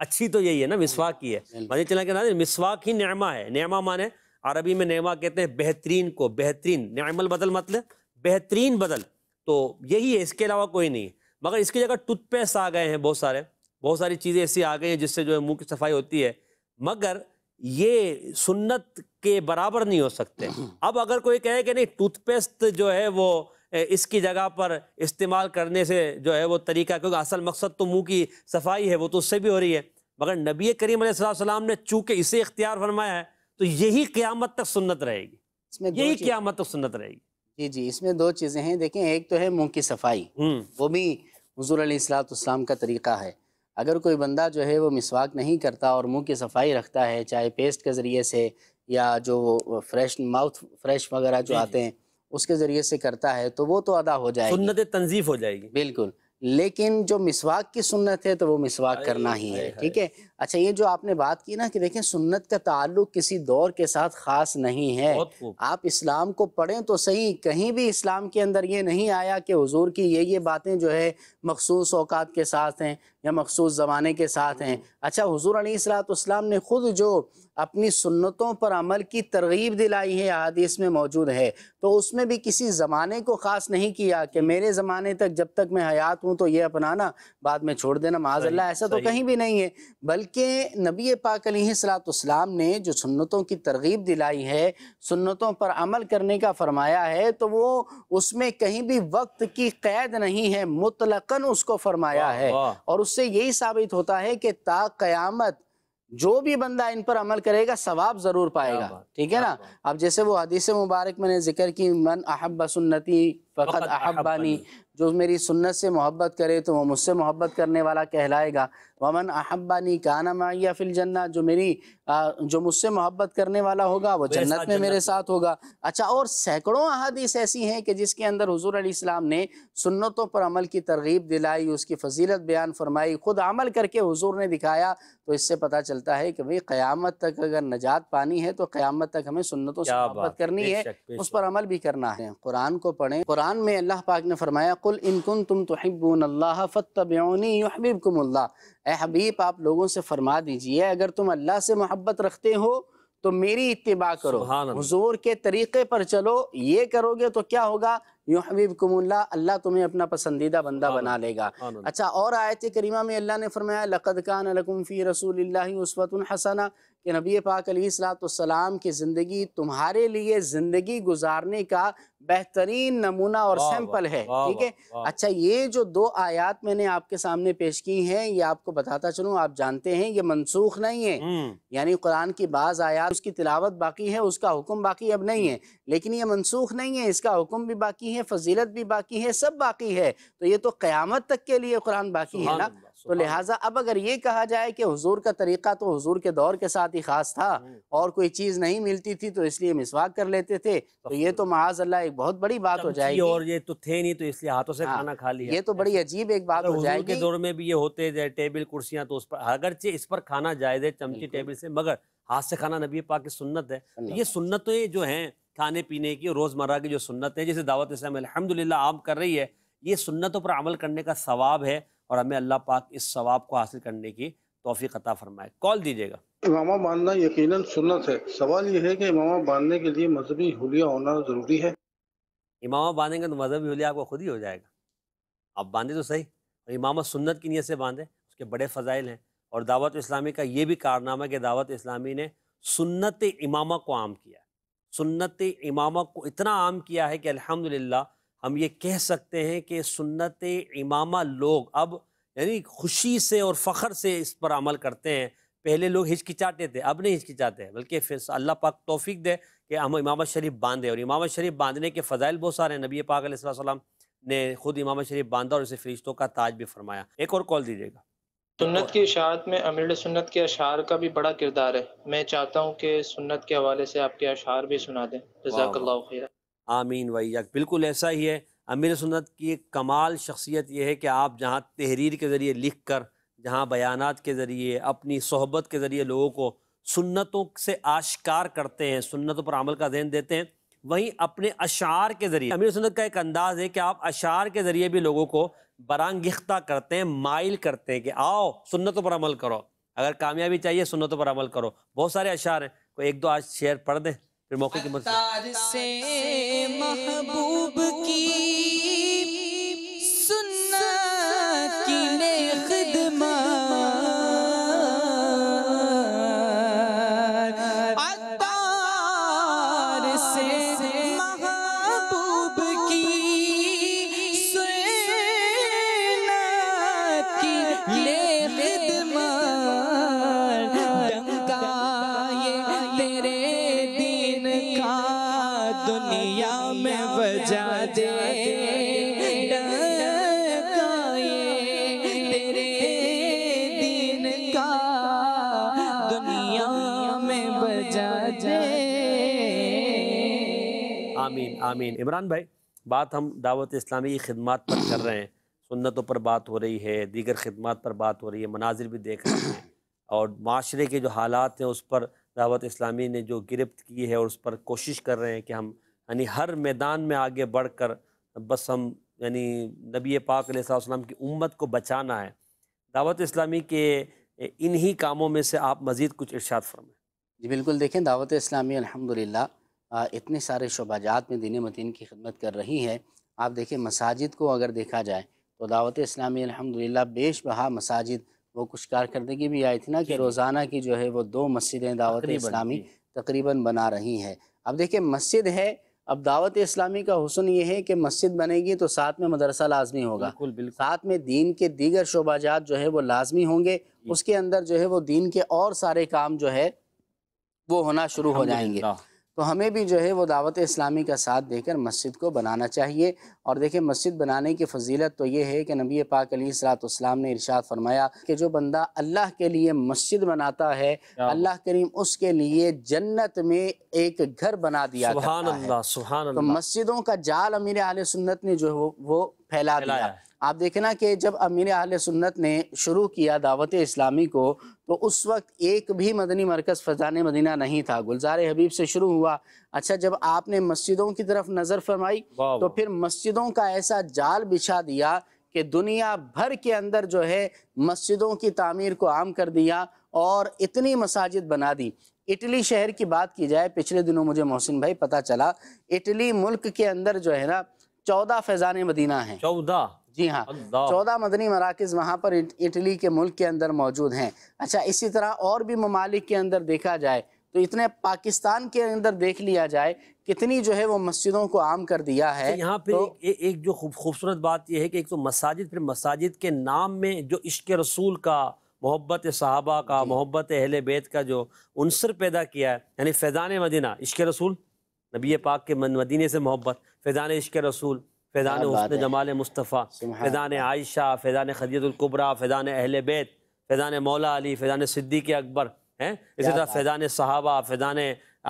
अच्छी तो यही है ना मिसवाक की है माने चला के ना मिसवाक ही नमा है नमा माने अरबी में नमा कहते हैं बेहतरीन को बेहतरीन न्यामल बदल मतलब बेहतरीन बदल तो यही है इसके अलावा कोई नहीं मगर इसकी जगह टूथपेस्ट आ गए हैं बहुत सारे बहुत सारी चीज़ें ऐसी आ गई हैं जिससे जो है मुंह की सफाई होती है मगर ये सुन्नत के बराबर नहीं हो सकते अब अगर कोई कहे कि नहीं टूथपेस्ट जो है वो इसकी जगह पर इस्तेमाल करने से जो है वो तरीका क्योंकि असल मकसद तो मुंह की सफाई है वो तो उससे भी हो रही है मगर नबी करीम सलाम ने चूँकि इसे इख्तियार फरमाया है तो यही क़्यामत तक सुन्नत रहेगी इसमें यही क़्यामत तक सुन्नत रहेगी जी जी इसमें दो चीज़ें हैं देखें एक तो है मुँह की सफाई हम्म। वो भी हजूर अलीसलाम का तरीका है अगर कोई बंदा जो है वो मिसवाक नहीं करता और मुंह की सफाई रखता है चाहे पेस्ट के ज़रिए से या जो फ्रेश माउथ फ्रेश वगैरह जो आते हैं उसके ज़रिए से करता है तो वो तो अदा हो जाएगी सुन्नत तंजीफ हो जाएगी बिल्कुल लेकिन जो मिसवाक की सुन्नत है तो वो मिसवाक करना ही है ठीक है अच्छा ये जो आपने बात की ना कि देखें सुन्नत का ताल्लुक किसी दौर के साथ ख़ास नहीं है आप इस्लाम को पढ़ें तो सही कहीं भी इस्लाम के अंदर ये नहीं आया कि हुजूर की ये ये बातें जो है मखसूस अवकात के साथ हैं या मखसूस ज़माने के साथ हैं अच्छा हुजूर सलाम ने ख़ुद जो अपनी सुन्नतों पर अमल की तरगीब दिलाई है अदीस में मौजूद है तो उसमें भी किसी ज़माने को ख़ास नहीं किया कि मेरे ज़माने तक जब तक मैं हयात हूँ तो ये अपनाना बाद में छोड़ देना माजल्ला ऐसा तो कहीं भी नहीं है बल्कि बल्कि नबी पाक सलातम ने जो सुन्नतों की तरगीब दिलाई है सुन्नतों पर अमल करने का फरमाया है तो वो उसमें कहीं भी वक्त की कैद नहीं है मुतलकन उसको फरमाया है और उससे यही साबित होता है कि ता क़यामत जो भी बंदा इन पर अमल करेगा सवाब ज़रूर पाएगा ठीक है ना अब जैसे वो हदीस मुबारक मैंने जिक्र की मन अहब सुन्नति फ़कत अहब्बानी जो मेरी सुन्नत से मोहब्बत करे तो वह मुझसे मोहब्बत करने वाला कहलाएगा वमन अहब्बानी काना माया फिल जन्ना जो मेरी आ, जो मुझसे मोहब्बत करने वाला होगा वो जन्नत में मेरे साथ होगा अच्छा और सैकड़ों अहादीस ऐसी हैं कि जिसके अंदर हजूर इस्लाम ने सुन्नतों पर अमल की तरगीब दिलाई उसकी फजीलत बयान फरमाई खुद अमल करके हजूर ने दिखाया तो इससे पता चलता है कि भाई क़्यामत तक अगर नजात पानी है तो क़्यामत तक हमें सुन्नतों से मोहब्बत करनी है उस पर अमल भी करना है कुरान को पढ़ें कुरान कुरान में अल्लाह पाक ने फरमाया कुल इनकुन तुम तो तोहब्बून अल्लाह फ़तबनी हबीबकुमल्ला ए हबीब आप लोगों से फरमा दीजिए अगर तुम अल्लाह से मोहब्बत रखते हो तो मेरी इतबा करो हजूर के तरीक़े पर चलो ये करोगे तो क्या होगा यूँ हबीब कमुल्ला अल्लाह तुम्हें अपना पसंदीदा बंदा बना लेगा अच्छा और आयत करीमा में अल्लाह ने फरमाया लक़द कान लकुम फ़ी रसूल उसवत हसना कि नबी पाक सलाम की ज़िंदगी तुम्हारे लिए ज़िंदगी गुजारने का बेहतरीन नमूना और सैंपल है ठीक है अच्छा ये जो दो आयात मैंने आपके सामने पेश की हैं ये आपको बताता चलूँ आप जानते हैं ये मनसूख नहीं है हम्म। यानी कुरान की बाज़ आयात उसकी तिलावत बाकी है उसका हुक्म बाकी अब नहीं है लेकिन ये मनसूख नहीं है इसका हुक्म भी बाकी है फजीलत भी बाकी है सब बाकी है तो ये तो क़्यामत तक के लिए कुरान बाकी है ना तो हाँ। लिहाजा अब अगर ये कहा जाए कि हुजूर का तरीका तो हुजूर के दौर के साथ ही खास था हम्म। और कोई चीज़ नहीं मिलती थी तो इसलिए मिसवाक कर लेते थे तो ये तो महाज अल्लाह एक बहुत बड़ी बात हो जाएगी और ये तो थे नहीं तो इसलिए हाथों से हाँ, खाना खा लिया ये तो बड़ी अजीब एक बात हो जाएगी के दौर में भी ये होते थे टेबल कुर्सियाँ तो उस पर अगरचे इस पर खाना जायज़ है चमची टेबल से मगर हाथ से खाना नबी पाक की सुन्नत है तो ये सुन्नतें जो हैं खाने पीने की रोज़मर्रा की जो सुन्नत है जैसे दावत इस्लाम अलहमदिल्ला आम कर रही है ये सुन्नतों पर अमल करने का सवाब है और हमें अल्लाह पाक इस सवाब को हासिल करने की तोफ़ी अता फरमाए कॉल दीजिएगा इमामा बांधना यकीन सुनत है सवाल यह है कि इमामा बांधने के लिए मजहबी हलिया होना ज़रूरी है इमामा बांधेंगे तो मजहबी हलिया आपको खुद ही हो जाएगा आप बांधे तो सही और इमामा सुन्नत की नीयत से बांधे उसके बड़े फ़जाइल हैं और दावत इस्लामी का ये भी कारनामा है कि दावत इस्लामी ने सुन्नत इमामा को आम किया सुन्नत इमामा को इतना आम किया है कि अल्हम्दुलिल्लाह हम ये कह सकते हैं कि सुन्नत इमामा लोग अब यानी खुशी से और फ़ख्र से इस पर अमल करते हैं पहले लोग हिचकिचाते थे अब नहीं हिचकिचाते हैं बल्कि फिर अल्लाह पाक तोफ़ी दे कि हम इमाम शरीफ बांधे और इमाम शरीफ बांधने के फ़जाइल बहुत सारे हैं नबी पाक सलाम ने खुद इमाम शरीफ बांधा और इसे फरिश्तों का ताज भी फरमाया एक और कॉल दीजिएगा सुन्नत की अशात में अमीर सुन्नत के अशार का भी बड़ा किरदार है मैं चाहता हूँ कि सुन्नत के हवाले से आपके अशार भी सुना दें जजाकल्ला आमीन वैक बिल्कुल ऐसा ही है अमीर सुन्नत की एक कमाल शख्सियत यह है कि आप जहाँ तहरीर के ज़रिए लिख कर जहाँ बयान के ज़रिए अपनी सहबत के ज़रिए लोगों को सुन्नतों से आश्कार करते हैं सुन्नतों पर अमल का जहन देते हैं वहीं अपने अशार के ज़रिए अमीर सुन्नत का एक अंदाज़ है कि आप अशार के ज़रिए भी लोगों को बरंगिख्ता करते हैं माइल करते हैं कि आओ सुन्नतों पर अमल करो अगर कामयाबी चाहिए सुन्नतों पर अमल करो बहुत सारे अशार हैं कोई एक दो आज शेयर पढ़ दें फिर मौके की मदद से महबूब की दुनिया में बजा दे आमीन आमीन इमरान भाई बात हम दावत इस्लामी की खिदमत पर कर रहे हैं सुन्नतों पर बात हो रही है दीगर खिदमत पर बात हो रही है मनाजिर भी देख रहे हैं और माशरे के जो हालात हैं उस पर दावत इस्लामी ने जो गिरफ्त की है और उस पर कोशिश कर रहे हैं कि हम यानी हर मैदान में आगे बढ़ कर बस हम यानी नबी पाक सलाम की उम्मत को बचाना है दावत इस्लामी के इन्हीं कामों में से आप मज़ीद कुछ इर्शाद फरमाएं जी बिल्कुल देखें दावत इस्लामी अल्हम्दुलिल्लाह इतने सारे शोबाजात में दिन मतीन की खिदमत कर रही है आप देखें मसाजिद को अगर देखा जाए तो दावत इस्लामी अल्हम्दुलिल्लाह बेश मसाजिद वो कुछ कारकर्दगी भी आई थी ना कि रोज़ाना की जो है वो दो मस्जिदें दावत इस्लामी तकरीबन बना रही हैं अब देखिए मस्जिद है अब दावत इस्लामी का हुसन ये है कि मस्जिद बनेगी तो साथ में मदरसा लाजमी होगा बिल्कुल, बिल्कुल। साथ में दीन के दीगर शोबाजात जो है वो लाजमी होंगे उसके अंदर जो है वो दीन के और सारे काम जो है वो होना शुरू हो जाएंगे तो हमें भी जो है वो दावत इस्लामी का साथ देकर मस्जिद को बनाना चाहिए और देखिए मस्जिद बनाने की फजीलत तो ये है कि नबी पाक सलाम ने इरशाद फरमाया कि जो बंदा अल्लाह के लिए मस्जिद बनाता है अल्लाह करीम उसके लिए जन्नत में एक घर बना दिया सुभान अल्लाह सुभान तो मस्जिदों का जाल अमीर आल सुन्नत ने जो है वो, वो फैला दिया आप देखना कि जब अमीर आल सुन्नत ने शुरू किया दावत इस्लामी को तो उस वक्त एक भी मदनी मरकज़ फ़जान मदीना नहीं था गुलजार हबीब से शुरू हुआ अच्छा जब आपने मस्जिदों की तरफ नज़र फरमाई तो फिर मस्जिदों का ऐसा जाल बिछा दिया कि दुनिया भर के अंदर जो है मस्जिदों की तमीर को आम कर दिया और इतनी मसाजिद बना दी इटली शहर की बात की जाए पिछले दिनों मुझे मोहसिन भाई पता चला इटली मुल्क के अंदर जो है ना चौदह फैज़ान मदीना है चौदह जी हाँ चौदह मदनी मराकज़ वहाँ पर इटली के मुल्क के अंदर मौजूद हैं अच्छा इसी तरह और भी ममालिक के अंदर देखा जाए तो इतने पाकिस्तान के अंदर देख लिया जाए कितनी जो है वो मस्जिदों को आम कर दिया है अच्छा, यहाँ पे तो, एक जो खूबसूरत बात यह है कि एक तो मसाजिद फिर मसाजिद के नाम में जो इश्क रसूल का मोहब्बत साहबा का मोहब्बत अहल बैत का जो अनसर पैदा किया है यानी फैज़ान मदीना इश्क रसूल नबी पाक के मदीने से मोहब्बत फैज़ान इश्क रसूल फैज़ान हसन जमाल मुस्तफ़ा फैज़ान आयशा फैज़ान खदीतुल्कुबरा फैज़ान अहल बैत फैज़ान मौला अली फैज़ान सिद्दीक अकबर हैं इसी तरह फैज़ान सहाबा फैज़ान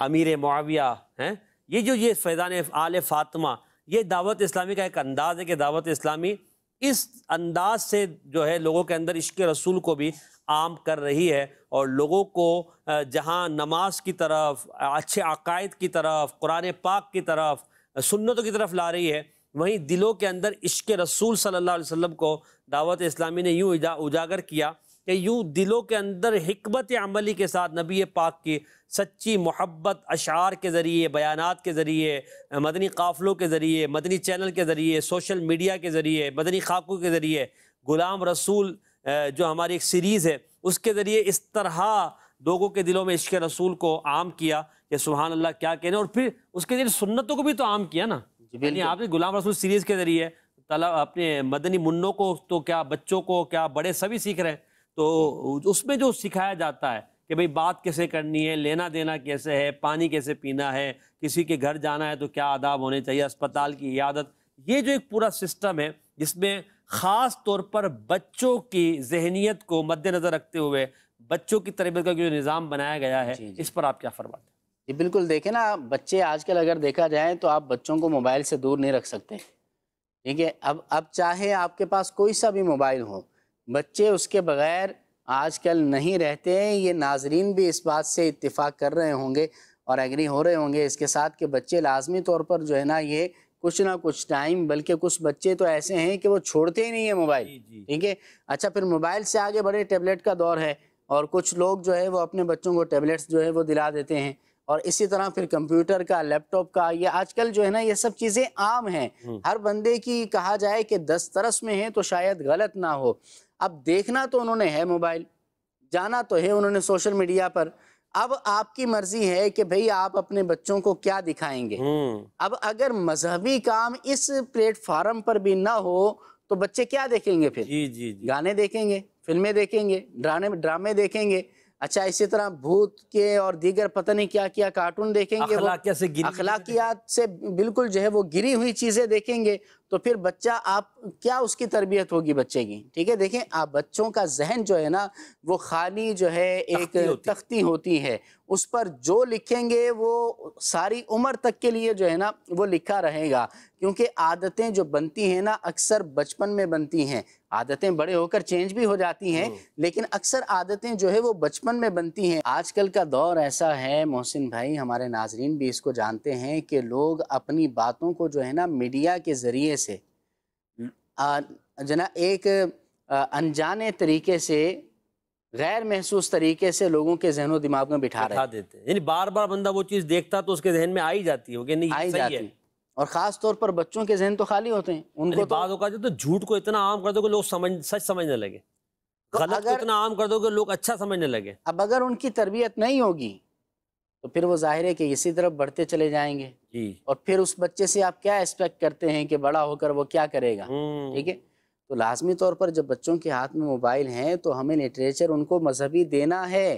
अमीर माविया हैं ये जो ये फैज़ान आल फ़ातिमा ये दावत इस्लामी का एक अंदाज़ है कि दावत इस्लामी इस अंदाज से जो है लोगों के अंदर इश्क रसूल को भी आम कर रही है और लोगों को जहाँ नमाज की तरफ अच्छे अकायद की तरफ कुरान पाक की तरफ सुन्नतों की तरफ ला रही है वहीं दिलों के अंदर इश्क रसूल सल्ला वसम को दावत इस्लामी ने यूँ उजा, उजागर किया कि यूँ दिलों के अंदर हमत अमली के साथ नबी पाक की सच्ची मोहब्बत अशार के ज़रिए बयान के ज़रिए मदनी काफ़लों के ज़रिए मदनी चैनल के ज़रिए सोशल मीडिया के ज़रिए मदनी खाकों के ज़रिए ग़ुलाम रसूल जो हमारी एक सीरीज़ है उसके ज़रिए इस तरह लोगों के दिलों में इश्क रसूल को आम किया कि सुबहानल्ला क्या कहने और फिर उसके ज़रिए सुन्नतों को भी तो आम किया ना यानी आपने गुलाम रसूल सीरीज के जरिए तला अपने मदनी मुन्नों को तो क्या बच्चों को क्या बड़े सभी सीख रहे हैं तो उसमें जो सिखाया जाता है कि भाई बात कैसे करनी है लेना देना कैसे है पानी कैसे पीना है किसी के घर जाना है तो क्या आदाब होने चाहिए अस्पताल की आदत ये जो एक पूरा सिस्टम है जिसमें ख़ास तौर पर बच्चों की जहनीत को मद्देनज़र रखते हुए बच्चों की तरबियत का जो निज़ाम बनाया गया है इस पर आप क्या फरमाते हैं जी बिल्कुल देखें ना बच्चे आजकल अगर देखा जाए तो आप बच्चों को मोबाइल से दूर नहीं रख सकते ठीक है अब अब चाहे आपके पास कोई सा भी मोबाइल हो बच्चे उसके बगैर आजकल नहीं रहते हैं ये नाजरीन भी इस बात से इतफ़ाक़ कर रहे होंगे और एग्री हो रहे होंगे इसके साथ के बच्चे लाजमी तौर पर जो है ना ये कुछ ना कुछ टाइम बल्कि कुछ बच्चे तो ऐसे हैं कि वो छोड़ते ही नहीं है मोबाइल ठीक है अच्छा फिर मोबाइल से आगे बढ़े टेबलेट का दौर है और कुछ लोग जो है वो अपने बच्चों को टैबलेट्स जो है वो दिला देते हैं और इसी तरह फिर कंप्यूटर का लैपटॉप का ये आजकल जो है ना ये सब चीज़ें आम हैं हम्म। हर बंदे की कहा जाए कि दस तरस में है तो शायद गलत ना हो अब देखना तो उन्होंने है मोबाइल जाना तो है उन्होंने सोशल मीडिया पर अब आपकी मर्जी है कि भाई आप अपने बच्चों को क्या दिखाएंगे हम्म। अब अगर मजहबी काम इस प्लेटफार्म पर भी ना हो तो बच्चे क्या देखेंगे फिर जी जी, जी। गाने देखेंगे फिल्में देखेंगे ड्रामे ड्रामे देखेंगे अच्छा इसी तरह भूत के और दीगर पता नहीं क्या क्या कार्टून देखेंगे से अखलाकियात से बिल्कुल जो है वो गिरी हुई चीज़ें देखेंगे तो फिर बच्चा आप क्या उसकी तरबियत होगी बच्चे की ठीक है देखें आप बच्चों का जहन जो है ना वो खाली जो है एक तख्ती तख्ती होती है उस पर जो लिखेंगे वो सारी उम्र तक के लिए जो है ना वो लिखा रहेगा क्योंकि आदतें जो बनती हैं ना अक्सर बचपन में बनती हैं आदतें बड़े होकर चेंज भी हो जाती हैं हम्म। लेकिन अक्सर आदतें जो है वो बचपन में बनती हैं आजकल का दौर ऐसा है मोहसिन भाई हमारे नाजरीन भी इसको जानते हैं कि लोग अपनी बातों को जो है ना मीडिया के ज़रिए से जना एक अनजाने तरीके से गैर महसूस तरीके से लोगों के जहनों दिमाग में बिठा रहे देते हैं यानी बार बार बंदा वो चीज़ देखता तो उसके जहन में आ ही जाती है नहीं आई जाती है और खास तौर पर बच्चों के जहन तो खाली होते हैं उनको तो बात तो झूठ को इतना आम कर दो लोग समझ सच समझने लगे तो गलत अगर, को इतना आम कर दो कि लोग अच्छा समझने लगे अब अगर उनकी तरबियत नहीं होगी तो फिर वो जाहिर है कि इसी तरफ बढ़ते चले जाएंगे जी और फिर उस बच्चे से आप क्या एक्सपेक्ट करते हैं कि बड़ा होकर वो क्या करेगा हम्म। ठीक है तो लाजमी तौर पर जब बच्चों के हाथ में मोबाइल हैं तो हमें लिटरेचर उनको मजहबी देना है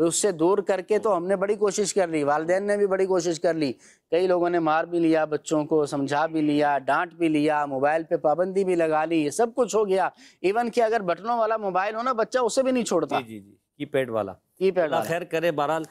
तो उससे दूर करके तो हमने बड़ी कोशिश कर ली वालदेन ने भी बड़ी कोशिश कर ली कई लोगों ने मार भी लिया बच्चों को समझा भी लिया डांट भी लिया मोबाइल पे पाबंदी भी लगा ली ये सब कुछ हो गया इवन कि अगर बटनों वाला मोबाइल हो ना बच्चा उसे भी नहीं छोड़ता जी जी की पैड वाला की पैड वाला खैर करे बहरहाल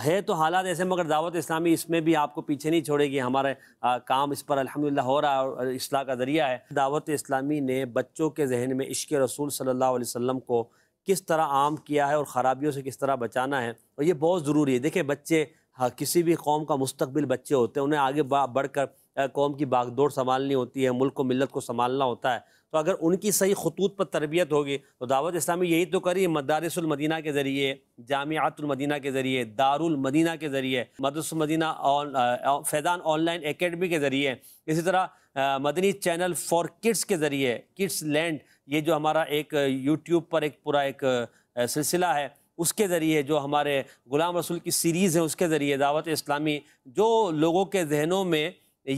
है तो हालात ऐसे मगर दावत इस्लामी इसमें भी आपको पीछे नहीं छोड़ेगी हमारे आ, काम इस पर अलहमदिल्ला हो रहा है और इसलाह का ज़रिया है दावत इस्लामी ने बच्चों के जहन में इश्क रसूल सल्ला वसम को किस तरह आम किया है और ख़राबियों से किस तरह बचाना है और ये बहुत ज़रूरी है देखिए बच्चे हाँ, किसी भी कौम का मुस्तबिल बच्चे होते हैं उन्हें आगे बढ़ कर कौम की बागदौड़ संभालनी होती है मुल्क को मिलत को संभालना होता है तो अगर उनकी सही खतूत पर तरबियत होगी तो दावत इस्लामी यही तो करी मदारसमदीना के ज़रिए जामियातुलमदीना के ज़रिए दारुलमदीना के ज़रिए मदरसमदीना फैदान ऑनलाइन एकेडमी के ज़रिए इसी तरह मदनी चैनल फॉर किड्स के ज़रिए किड्स लैंड ये जो हमारा एक यूट्यूब पर एक पूरा एक सिलसिला है उसके ज़रिए जो हमारे ग़ुलाम रसूल की सीरीज़ है उसके ज़रिए दावत इस्लामी जो लोगों के जहनों में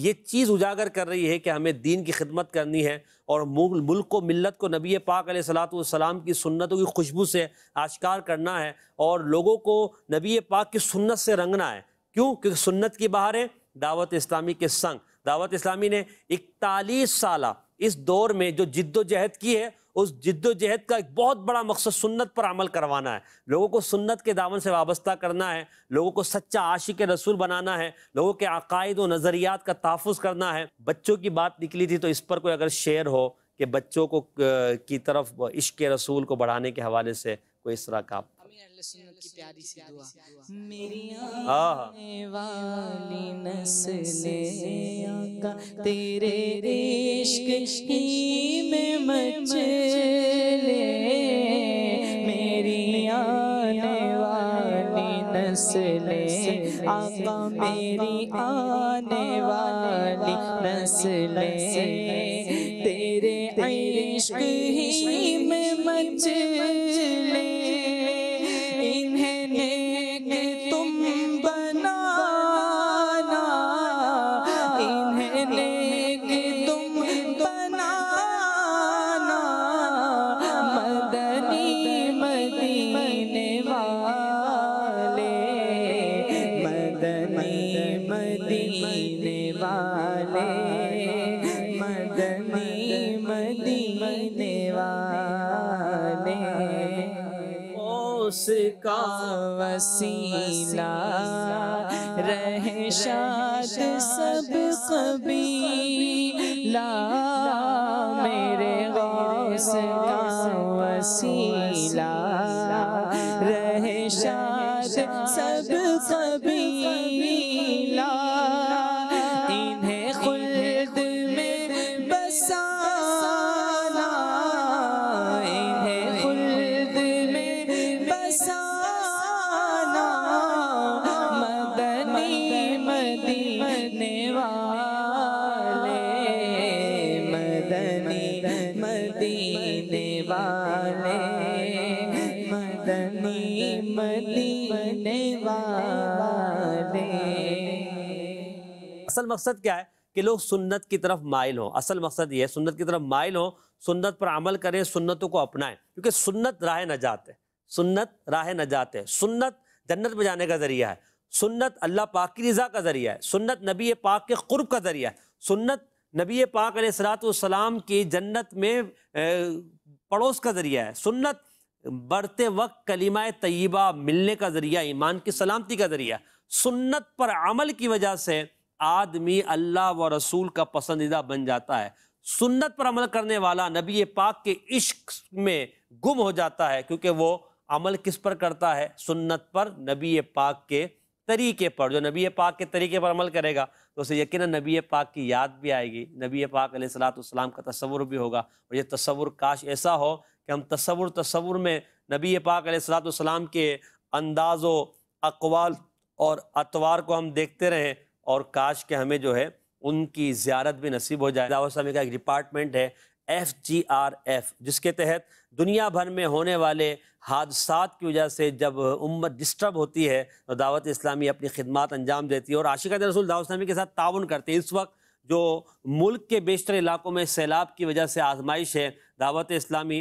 ये चीज़ उजागर कर रही है कि हमें दीन की खिदमत करनी है और मुल्क को मिलत को नबी पाक सलाम की सुन्नतों की खुशबू से आश्कार करना है और लोगों को नबी पाक की सुन्नत से रंगना है क्यों क्योंकि सुन्नत की बाहर है दावत इस्लामी के संग दावत इस्लामी ने इकतालीस साल इस दौर में जो जिद्दोजहद की है उस जिद्दोजहद का एक बहुत बड़ा मकसद सुन्नत पर अमल करवाना है लोगों को सुन्नत के दामन से वाबस्ता करना है लोगों को सच्चा आशिक रसूल बनाना है लोगों के अकायद व नज़रियात का तहफ़ करना है बच्चों की बात निकली थी तो इस पर कोई अगर शेयर हो कि बच्चों को की तरफ इश्क रसूल को बढ़ाने के हवाले से कोई इस तरह का की प्यारी सी दुआ मेरी आने हाँ। वाली हाँ। नस्ले आका तेरे इश्क ही में मचले मेरी आने वाली नस्ले आका मेरी आने वाली नस्ले तेरे इश्क ही में मचले ला रहे शाद सब कभी ला मेरे गौस का वसीला रहे शाद सब कभी ला इन्हें खुल्द में बसा असल मकसद क्या है कि लोग सुन्नत की तरफ माइल हों असल मकसद ये है सुन्नत की तरफ माइल हों सुन्नत पर अमल करें सुन्नतों को अपनाएं क्योंकि सुन्नत राह न जाते सुन्नत राह न है सुन्नत जन्नत में जाने का ज़रिया है सुन्नत अल्लाह पाक की रज़ा का ज़रिया है सुन्नत नबी पाक के क़ुरब का ज़रिया है सुन्नत नबी पाक सलाम की जन्नत में पड़ोस का ज़रिया है सुन्नत बढ़ते वक्त कलीमा तयबा मिलने का ज़रिया ईमान की सलामती का ज़रिया सुन्नत पर अमल की वजह से आदमी अल्लाह व रसूल का पसंदीदा बन जाता है सुन्नत पर अमल करने वाला नबी पाक के इश्क में गुम हो जाता है क्योंकि वो अमल किस पर करता है सुन्नत पर नबी पाक के तरीके पर जो नबी पाक के तरीके पर अमल करेगा तो उसे यकीन नबी पाक की याद भी आएगी नबी पाक सलाम का तस्वुर भी होगा और ये तस्वुर काश ऐसा हो कि हम तस्वुर तस्वुर में नबी पाक सलाम के अंदाज़ो अकवाल और अतवार को हम देखते रहें और काश के हमें जो है उनकी ज्यारत भी नसीब हो जाए दावा का एक डिपार्टमेंट है एफ जी आर एफ जिसके तहत दुनिया भर में होने वाले हादसा की वजह से जब उम्मत डिस्टर्ब होती है तो दावत इस्लामी अपनी खिदमत अंजाम देती है और आशिका रसूल दावा के साथ ताउन करते हैं इस वक्त जो मुल्क के बेशतर इलाकों में सैलाब की वजह से आजमाइश है दावत इस्लामी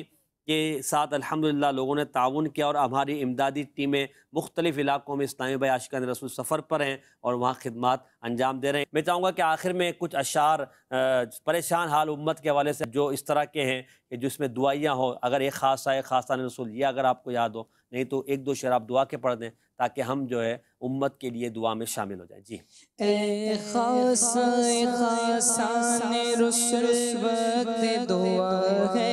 के साथ अल्हम्दुलिल्लाह लोगों ने ताउन किया और हमारी इमदादी टीमें मुख्तलिफ़ इलाकों में इस्लामी भाई आशिका रसूल सफ़र पर हैं और वहाँ खदमात अंजाम दे रहे हैं मैं चाहूँगा कि आखिर में कुछ अशार परेशान हाल उम्मत के हवाले से जो इस तरह के हैं कि जिसमें दुआयाँ हो अगर एक खासा है खासा रसूल ये अगर आपको याद हो नहीं तो एक दो शराब दुआ के पढ़ दें ताकि हम जो है उम्मत के लिए दुआ में शामिल हो जाए जी दुआ है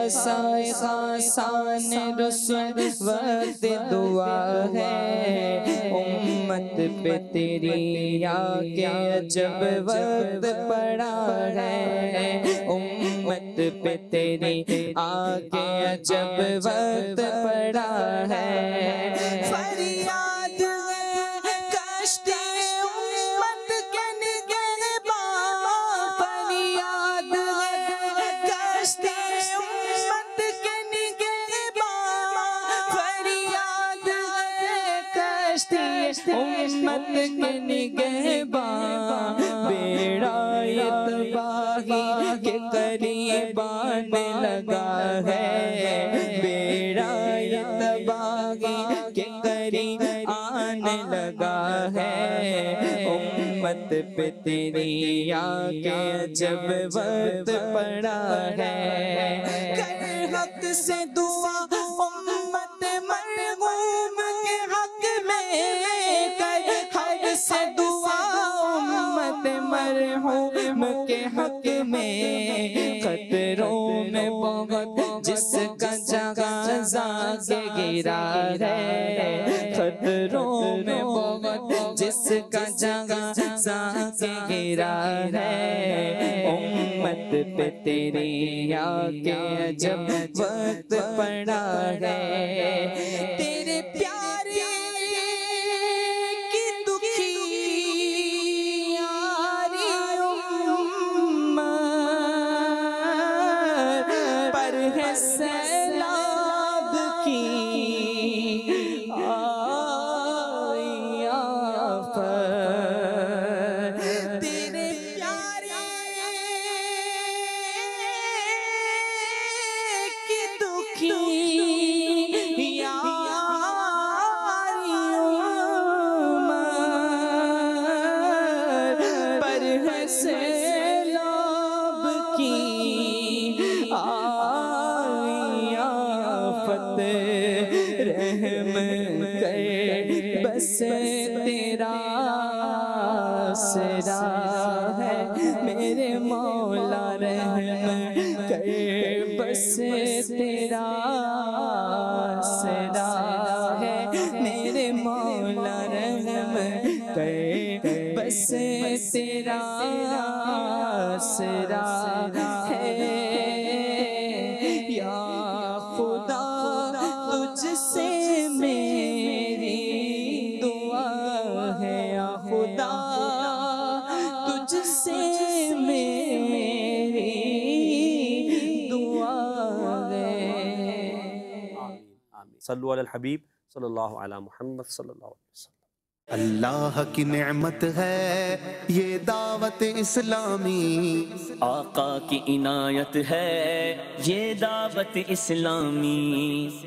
हसाए आसान रुसवत दुआ है उम्मत पे तेरी आके जब वक्त पड़ा है उम्मत पे तेरी आके जब वक्त पड़ा है सकन गहबा बेड़ा तबाही के करीबान लगा है बेड़ा तबाही के आने लगा है उम्मत पे तेरी आके जब वक्त पड़ा है हक से दुआ उम्मत मरगूम के हक में से दुआ उम्मत मरहूम के हक में कदरों में बहुत जिसका जगाजा गिरा है कदरों में बहुत जिसका जगाजा के गिरा है उम्मत पे तेरे आके अजब वक्त पड़ा है तेरे प्यार सल्लल्लाहु सल्लल्लाहु अलैहि वसल्लम अल्लाह की नेमत है ये दावत इस्लामी आका की इनायत है ये दावत इस्लामी